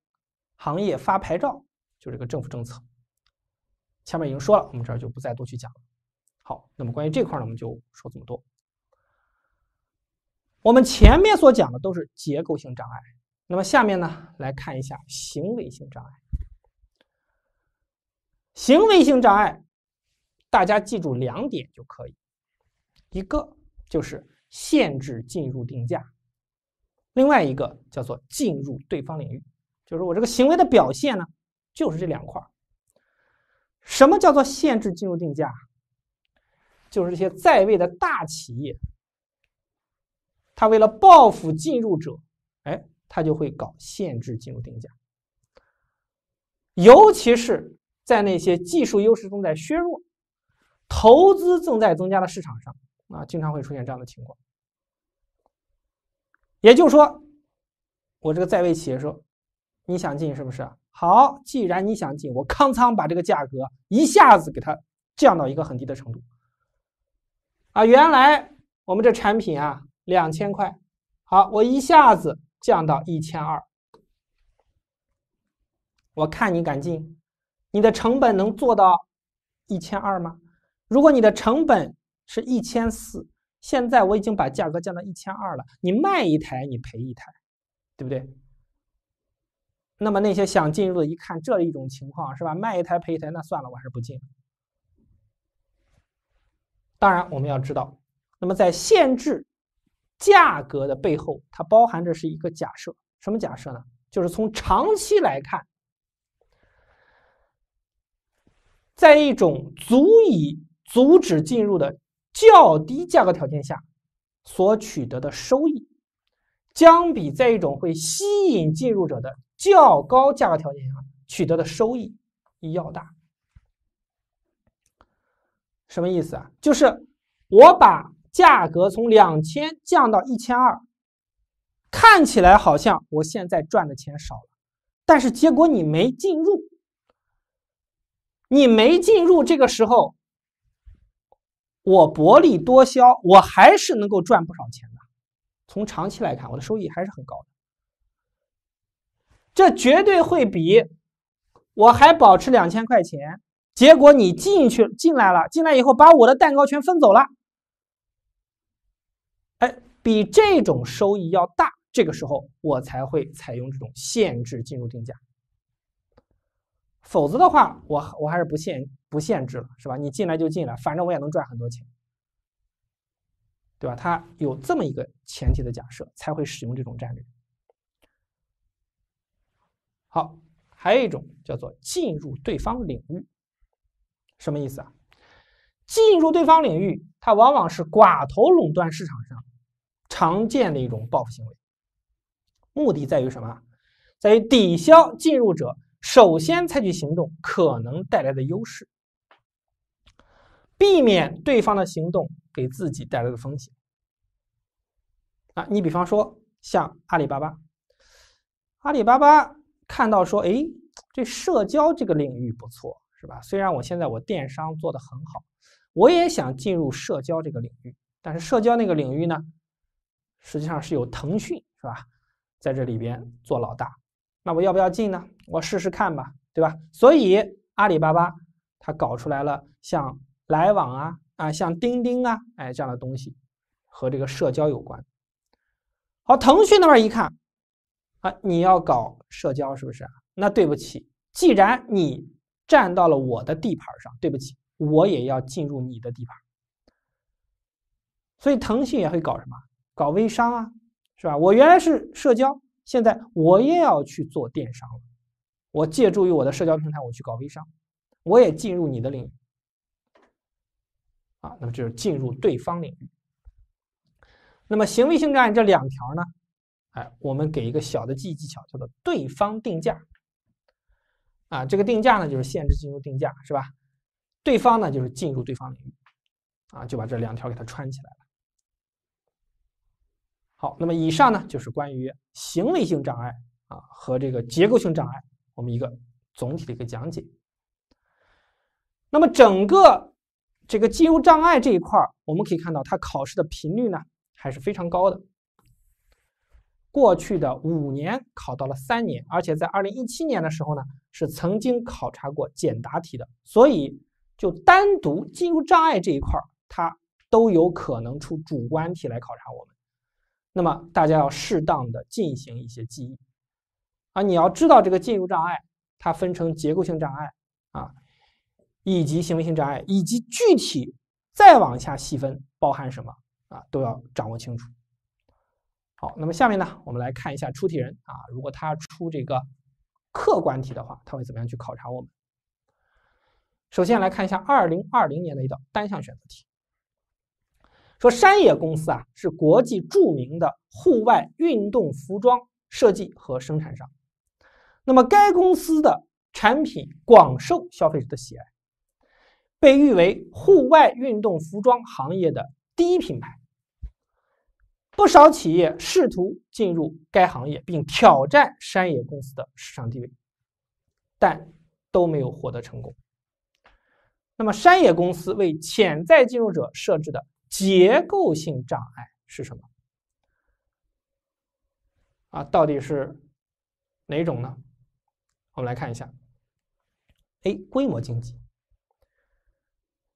行业发牌照，就这个政府政策，前面已经说了，我们这儿就不再多去讲了。好，那么关于这块呢，我们就说这么多。我们前面所讲的都是结构性障碍，那么下面呢，来看一下行为性障碍。行为性障碍，大家记住两点就可以：一个就是限制进入定价，另外一个叫做进入对方领域。就是我这个行为的表现呢，就是这两块什么叫做限制进入定价？就是这些在位的大企业，他为了报复进入者，哎，他就会搞限制进入定价。尤其是在那些技术优势正在削弱、投资正在增加的市场上啊，经常会出现这样的情况。也就是说，我这个在位企业说。你想进是不是？好，既然你想进，我康仓把这个价格一下子给它降到一个很低的程度，啊，原来我们这产品啊两千块，好，我一下子降到一千二。我看你敢进？你的成本能做到一千二吗？如果你的成本是一千四，现在我已经把价格降到一千二了，你卖一台你赔一台，对不对？那么那些想进入的，一看这一种情况是吧，卖一台赔一台，那算了，我还是不进。当然，我们要知道，那么在限制价格的背后，它包含着是一个假设，什么假设呢？就是从长期来看，在一种足以阻止进入的较低价格条件下，所取得的收益，将比在一种会吸引进入者的。较高价格条件下取得的收益要大，什么意思啊？就是我把价格从两千降到一千二，看起来好像我现在赚的钱少了，但是结果你没进入，你没进入这个时候，我薄利多销，我还是能够赚不少钱的。从长期来看，我的收益还是很高的。这绝对会比我还保持两千块钱，结果你进去进来了，进来以后把我的蛋糕全分走了。哎，比这种收益要大，这个时候我才会采用这种限制进入定价。否则的话，我我还是不限不限制了，是吧？你进来就进来，反正我也能赚很多钱，对吧？他有这么一个前提的假设，才会使用这种战略。好，还有一种叫做进入对方领域，什么意思啊？进入对方领域，它往往是寡头垄断市场上常见的一种报复行为，目的在于什么？在于抵消进入者首先采取行动可能带来的优势，避免对方的行动给自己带来的风险。啊，你比方说像阿里巴巴，阿里巴巴。看到说，哎，这社交这个领域不错，是吧？虽然我现在我电商做得很好，我也想进入社交这个领域，但是社交那个领域呢，实际上是有腾讯是吧，在这里边做老大，那我要不要进呢？我试试看吧，对吧？所以阿里巴巴它搞出来了像来往啊啊，像钉钉啊，哎这样的东西和这个社交有关。好，腾讯那边一看。啊，你要搞社交是不是？那对不起，既然你站到了我的地盘上，对不起，我也要进入你的地盘。所以腾讯也会搞什么？搞微商啊，是吧？我原来是社交，现在我也要去做电商了。我借助于我的社交平台，我去搞微商，我也进入你的领域。啊，那么就是进入对方领域。那么行为性障碍这两条呢？哎，我们给一个小的记忆技巧，叫做“对方定价”，啊，这个定价呢就是限制进入定价，是吧？对方呢就是进入对方领域，啊，就把这两条给它串起来了。好，那么以上呢就是关于行为性障碍啊和这个结构性障碍我们一个总体的一个讲解。那么整个这个进入障碍这一块我们可以看到它考试的频率呢还是非常高的。过去的五年考到了三年，而且在二零一七年的时候呢，是曾经考察过简答题的，所以就单独进入障碍这一块，它都有可能出主观题来考察我们。那么大家要适当的进行一些记忆啊，你要知道这个进入障碍它分成结构性障碍啊，以及行为性障碍，以及具体再往下细分包含什么啊，都要掌握清楚。好，那么下面呢，我们来看一下出题人啊，如果他出这个客观题的话，他会怎么样去考察我们？首先来看一下二零二零年的一道单项选择题，说山野公司啊是国际著名的户外运动服装设计和生产商，那么该公司的产品广受消费者的喜爱，被誉为户外运动服装行业的第一品牌。不少企业试图进入该行业，并挑战山野公司的市场地位，但都没有获得成功。那么，山野公司为潜在进入者设置的结构性障碍是什么？啊，到底是哪种呢？我们来看一下。A. 规模经济。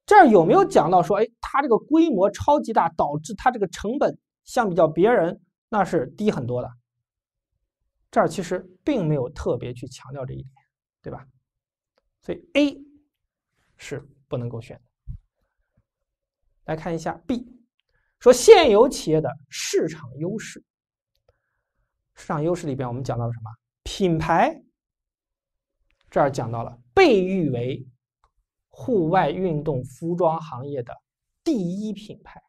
这儿有没有讲到说，哎，它这个规模超级大，导致它这个成本？相比较别人，那是低很多的。这儿其实并没有特别去强调这一点，对吧？所以 A 是不能够选。来看一下 B，说现有企业的市场优势。市场优势里边，我们讲到了什么？品牌。这儿讲到了被誉为户外运动服装行业的第一品牌。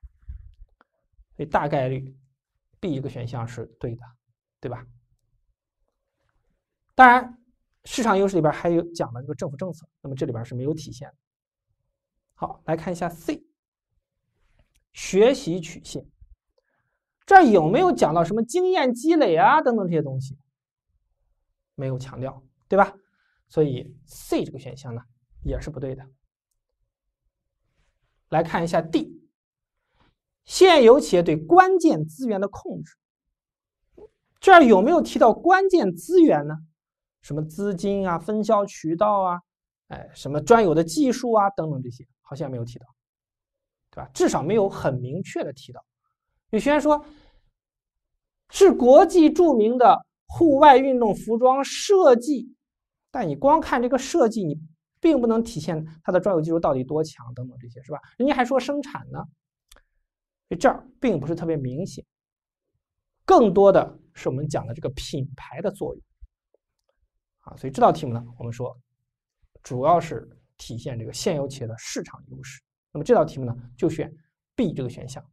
所以大概率 B 一个选项是对的，对吧？当然，市场优势里边还有讲了这个政府政策，那么这里边是没有体现。好，来看一下 C，学习曲线，这有没有讲到什么经验积累啊等等这些东西？没有强调，对吧？所以 C 这个选项呢也是不对的。来看一下 D。现有企业对关键资源的控制，这儿有没有提到关键资源呢？什么资金啊、分销渠道啊，哎，什么专有的技术啊等等这些，好像没有提到，对吧？至少没有很明确的提到。有学员说是国际著名的户外运动服装设计，但你光看这个设计，你并不能体现它的专有技术到底多强等等这些，是吧？人家还说生产呢。这儿并不是特别明显，更多的是我们讲的这个品牌的作用啊。所以这道题目呢，我们说主要是体现这个现有企业的市场优势。那么这道题目呢，就选 B 这个选项。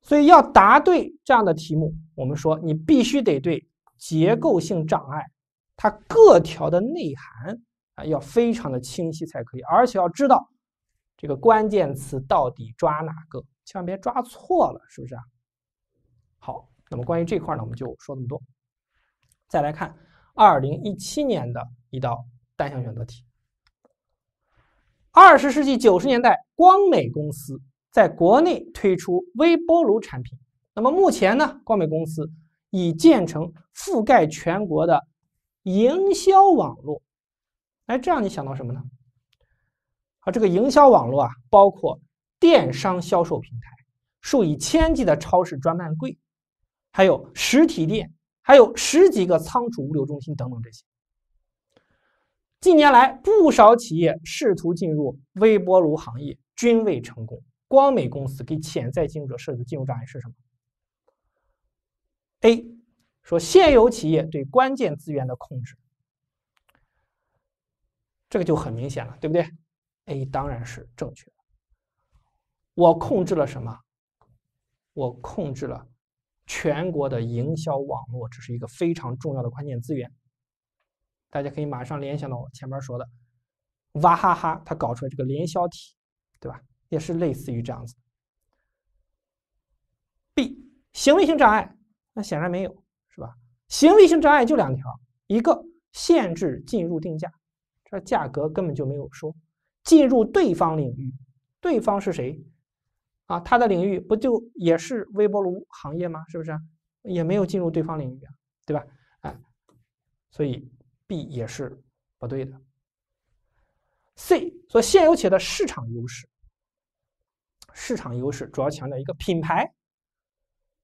所以要答对这样的题目，我们说你必须得对结构性障碍它各条的内涵啊要非常的清晰才可以，而且要知道。这个关键词到底抓哪个？千万别抓错了，是不是啊？好，那么关于这块呢，我们就说那么多。再来看二零一七年的一道单项选择题。二十世纪九十年代，光美公司在国内推出微波炉产品。那么目前呢，光美公司已建成覆盖全国的营销网络。哎，这让你想到什么呢？啊，这个营销网络啊，包括电商销售平台、数以千计的超市专卖柜，还有实体店，还有十几个仓储物流中心等等这些。近年来，不少企业试图进入微波炉行业，均未成功。光美公司给潜在进入者设置进入障碍是什么？A 说，现有企业对关键资源的控制，这个就很明显了，对不对？A 当然是正确。的。我控制了什么？我控制了全国的营销网络，这是一个非常重要的关键资源。大家可以马上联想到我前面说的娃哈哈，他搞出来这个联销体，对吧？也是类似于这样子。B 行为性障碍，那显然没有，是吧？行为性障碍就两条：一个限制进入定价，这价格根本就没有说。进入对方领域，对方是谁？啊，他的领域不就也是微波炉行业吗？是不是？也没有进入对方领域，啊，对吧？哎，所以 B 也是不对的。C 说现有企业的市场优势，市场优势主要强调一个品牌、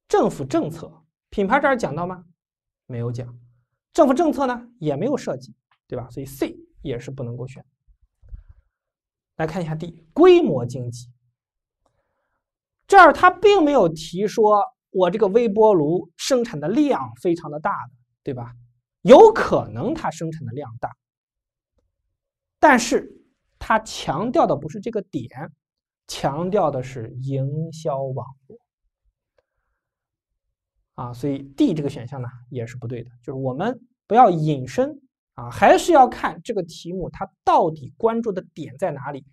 政府政策。品牌这儿讲到吗？没有讲。政府政策呢，也没有涉及，对吧？所以 C 也是不能够选。来看一下 D 规模经济，这儿它并没有提说我这个微波炉生产的量非常的大的，对吧？有可能它生产的量大，但是它强调的不是这个点，强调的是营销网络啊，所以 D 这个选项呢也是不对的，就是我们不要引申。啊，还是要看这个题目，它到底关注的点在哪里？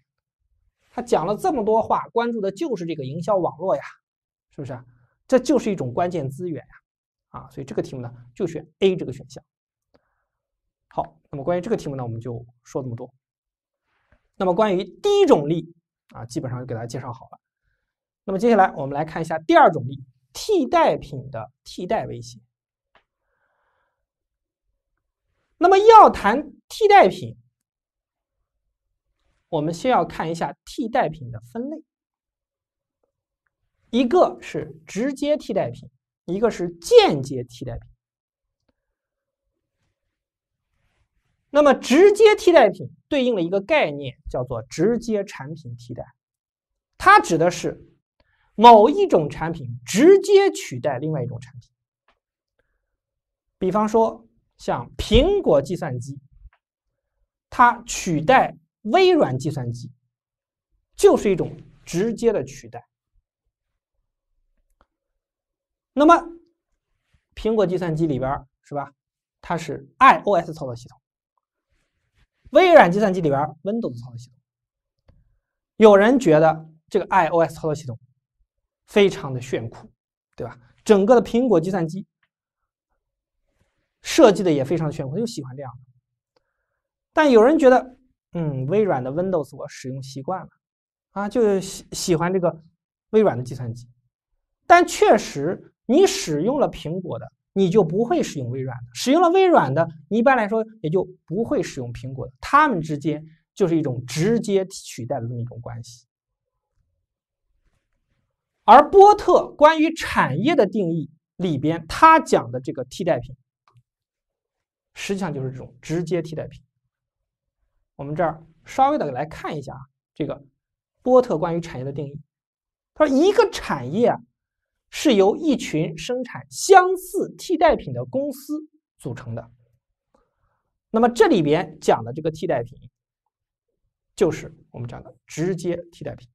他讲了这么多话，关注的就是这个营销网络呀，是不是？这就是一种关键资源呀，啊，所以这个题目呢，就选 A 这个选项。好，那么关于这个题目呢，我们就说这么多。那么关于第一种力啊，基本上就给大家介绍好了。那么接下来我们来看一下第二种力，替代品的替代威胁。那么，要谈替代品，我们先要看一下替代品的分类。一个是直接替代品，一个是间接替代品。那么，直接替代品对应了一个概念叫做直接产品替代，它指的是某一种产品直接取代另外一种产品。比方说。像苹果计算机，它取代微软计算机，就是一种直接的取代。那么，苹果计算机里边是吧？它是 iOS 操作系统，微软计算机里边 Windows 操作系统。有人觉得这个 iOS 操作系统非常的炫酷，对吧？整个的苹果计算机。设计的也非常炫酷，就喜欢这样。的。但有人觉得，嗯，微软的 Windows 我使用习惯了，啊，就喜喜欢这个微软的计算机。但确实，你使用了苹果的，你就不会使用微软的；使用了微软的，一般来说也就不会使用苹果的。他们之间就是一种直接取代的这么一种关系。而波特关于产业的定义里边，他讲的这个替代品。实际上就是这种直接替代品。我们这儿稍微的来看一下啊，这个波特关于产业的定义，他说一个产业是由一群生产相似替代品的公司组成的。那么这里边讲的这个替代品，就是我们讲的直接替代品。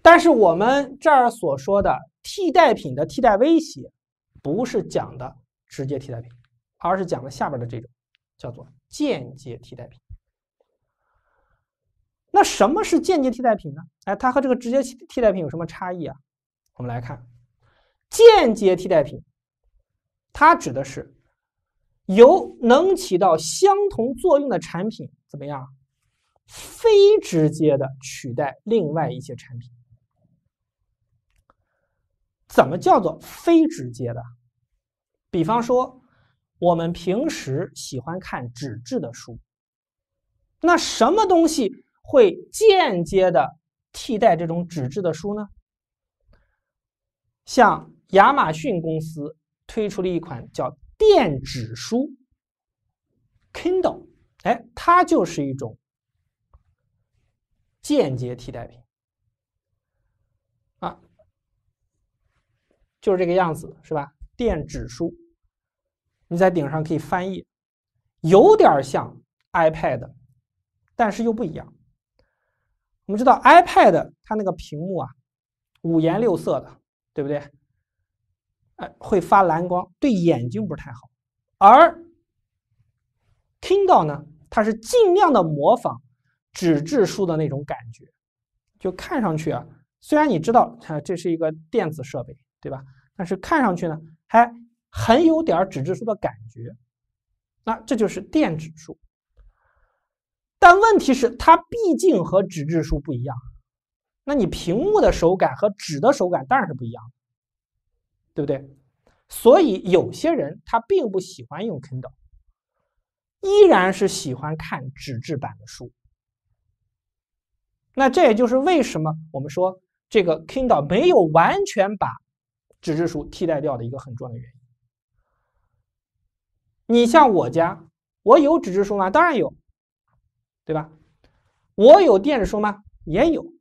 但是我们这儿所说的替代品的替代威胁，不是讲的。直接替代品，而是讲了下边的这种，叫做间接替代品。那什么是间接替代品呢？哎，它和这个直接替代品有什么差异啊？我们来看，间接替代品，它指的是由能起到相同作用的产品，怎么样，非直接的取代另外一些产品。怎么叫做非直接的？比方说，我们平时喜欢看纸质的书，那什么东西会间接的替代这种纸质的书呢？像亚马逊公司推出了一款叫电子书 Kindle，哎，它就是一种间接替代品啊，就是这个样子，是吧？电子书。你在顶上可以翻译，有点像 iPad，但是又不一样。我们知道 iPad 它那个屏幕啊，五颜六色的，对不对？哎，会发蓝光，对眼睛不太好。而 Kindle 呢，它是尽量的模仿纸质书的那种感觉，就看上去啊，虽然你知道它这是一个电子设备，对吧？但是看上去呢，还。很有点纸质书的感觉，那这就是电子书。但问题是，它毕竟和纸质书不一样。那你屏幕的手感和纸的手感当然是不一样，对不对？所以有些人他并不喜欢用 Kindle，依然是喜欢看纸质版的书。那这也就是为什么我们说这个 Kindle 没有完全把纸质书替代掉的一个很重要的原因。你像我家，我有纸质书吗？当然有，对吧？我有电子书吗？也有，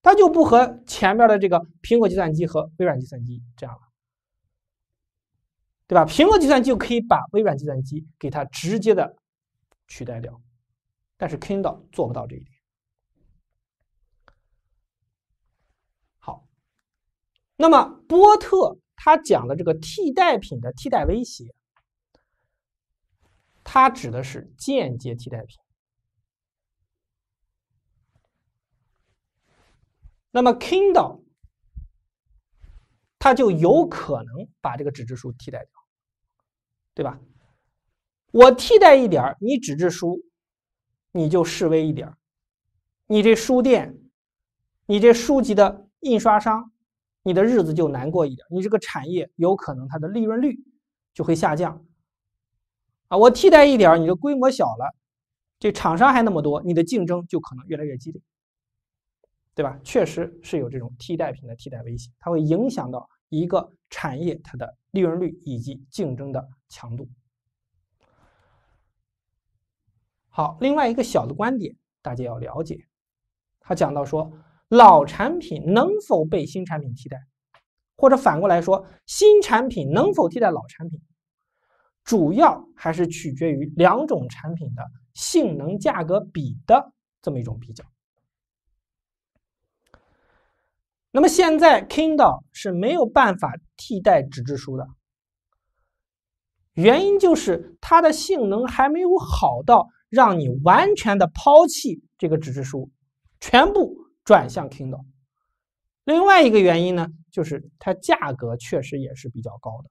它就不和前面的这个苹果计算机和微软计算机这样了，对吧？苹果计算机可以把微软计算机给它直接的取代掉，但是 Kindle 做不到这一点。好，那么波特他讲的这个替代品的替代威胁。它指的是间接替代品，那么 Kindle，它就有可能把这个纸质书替代掉，对吧？我替代一点儿，你纸质书，你就示威一点儿，你这书店，你这书籍的印刷商，你的日子就难过一点，你这个产业有可能它的利润率就会下降。啊，我替代一点儿，你的规模小了，这厂商还那么多，你的竞争就可能越来越激烈，对吧？确实是有这种替代品的替代威胁，它会影响到一个产业它的利润率以及竞争的强度。好，另外一个小的观点，大家要了解，他讲到说，老产品能否被新产品替代，或者反过来说，新产品能否替代老产品？主要还是取决于两种产品的性能价格比的这么一种比较。那么现在 Kindle 是没有办法替代纸质书的，原因就是它的性能还没有好到让你完全的抛弃这个纸质书，全部转向 Kindle。另外一个原因呢，就是它价格确实也是比较高的。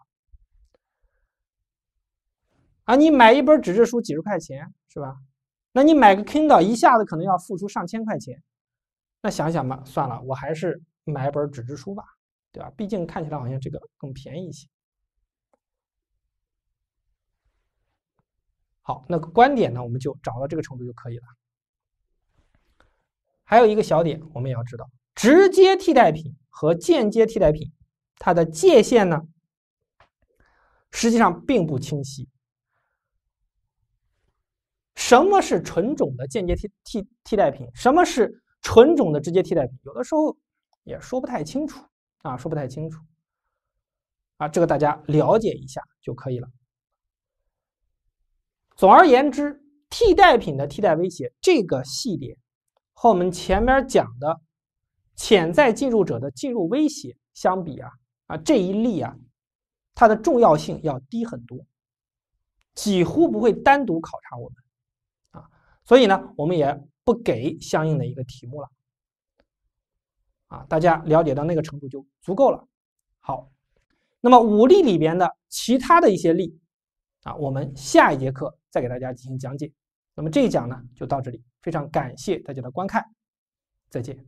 啊，你买一本纸质书几十块钱是吧？那你买个 Kindle 一下子可能要付出上千块钱，那想想吧，算了，我还是买本纸质书吧，对吧？毕竟看起来好像这个更便宜一些。好，那个观点呢，我们就找到这个程度就可以了。还有一个小点，我们也要知道，直接替代品和间接替代品，它的界限呢，实际上并不清晰。什么是纯种的间接替替替代品？什么是纯种的直接替代品？有的时候也说不太清楚啊，说不太清楚啊，这个大家了解一下就可以了。总而言之，替代品的替代威胁这个系列和我们前面讲的潜在进入者的进入威胁相比啊，啊这一例啊，它的重要性要低很多，几乎不会单独考察我们。所以呢，我们也不给相应的一个题目了，啊，大家了解到那个程度就足够了。好，那么五例里边的其他的一些例，啊，我们下一节课再给大家进行讲解。那么这一讲呢就到这里，非常感谢大家的观看，再见。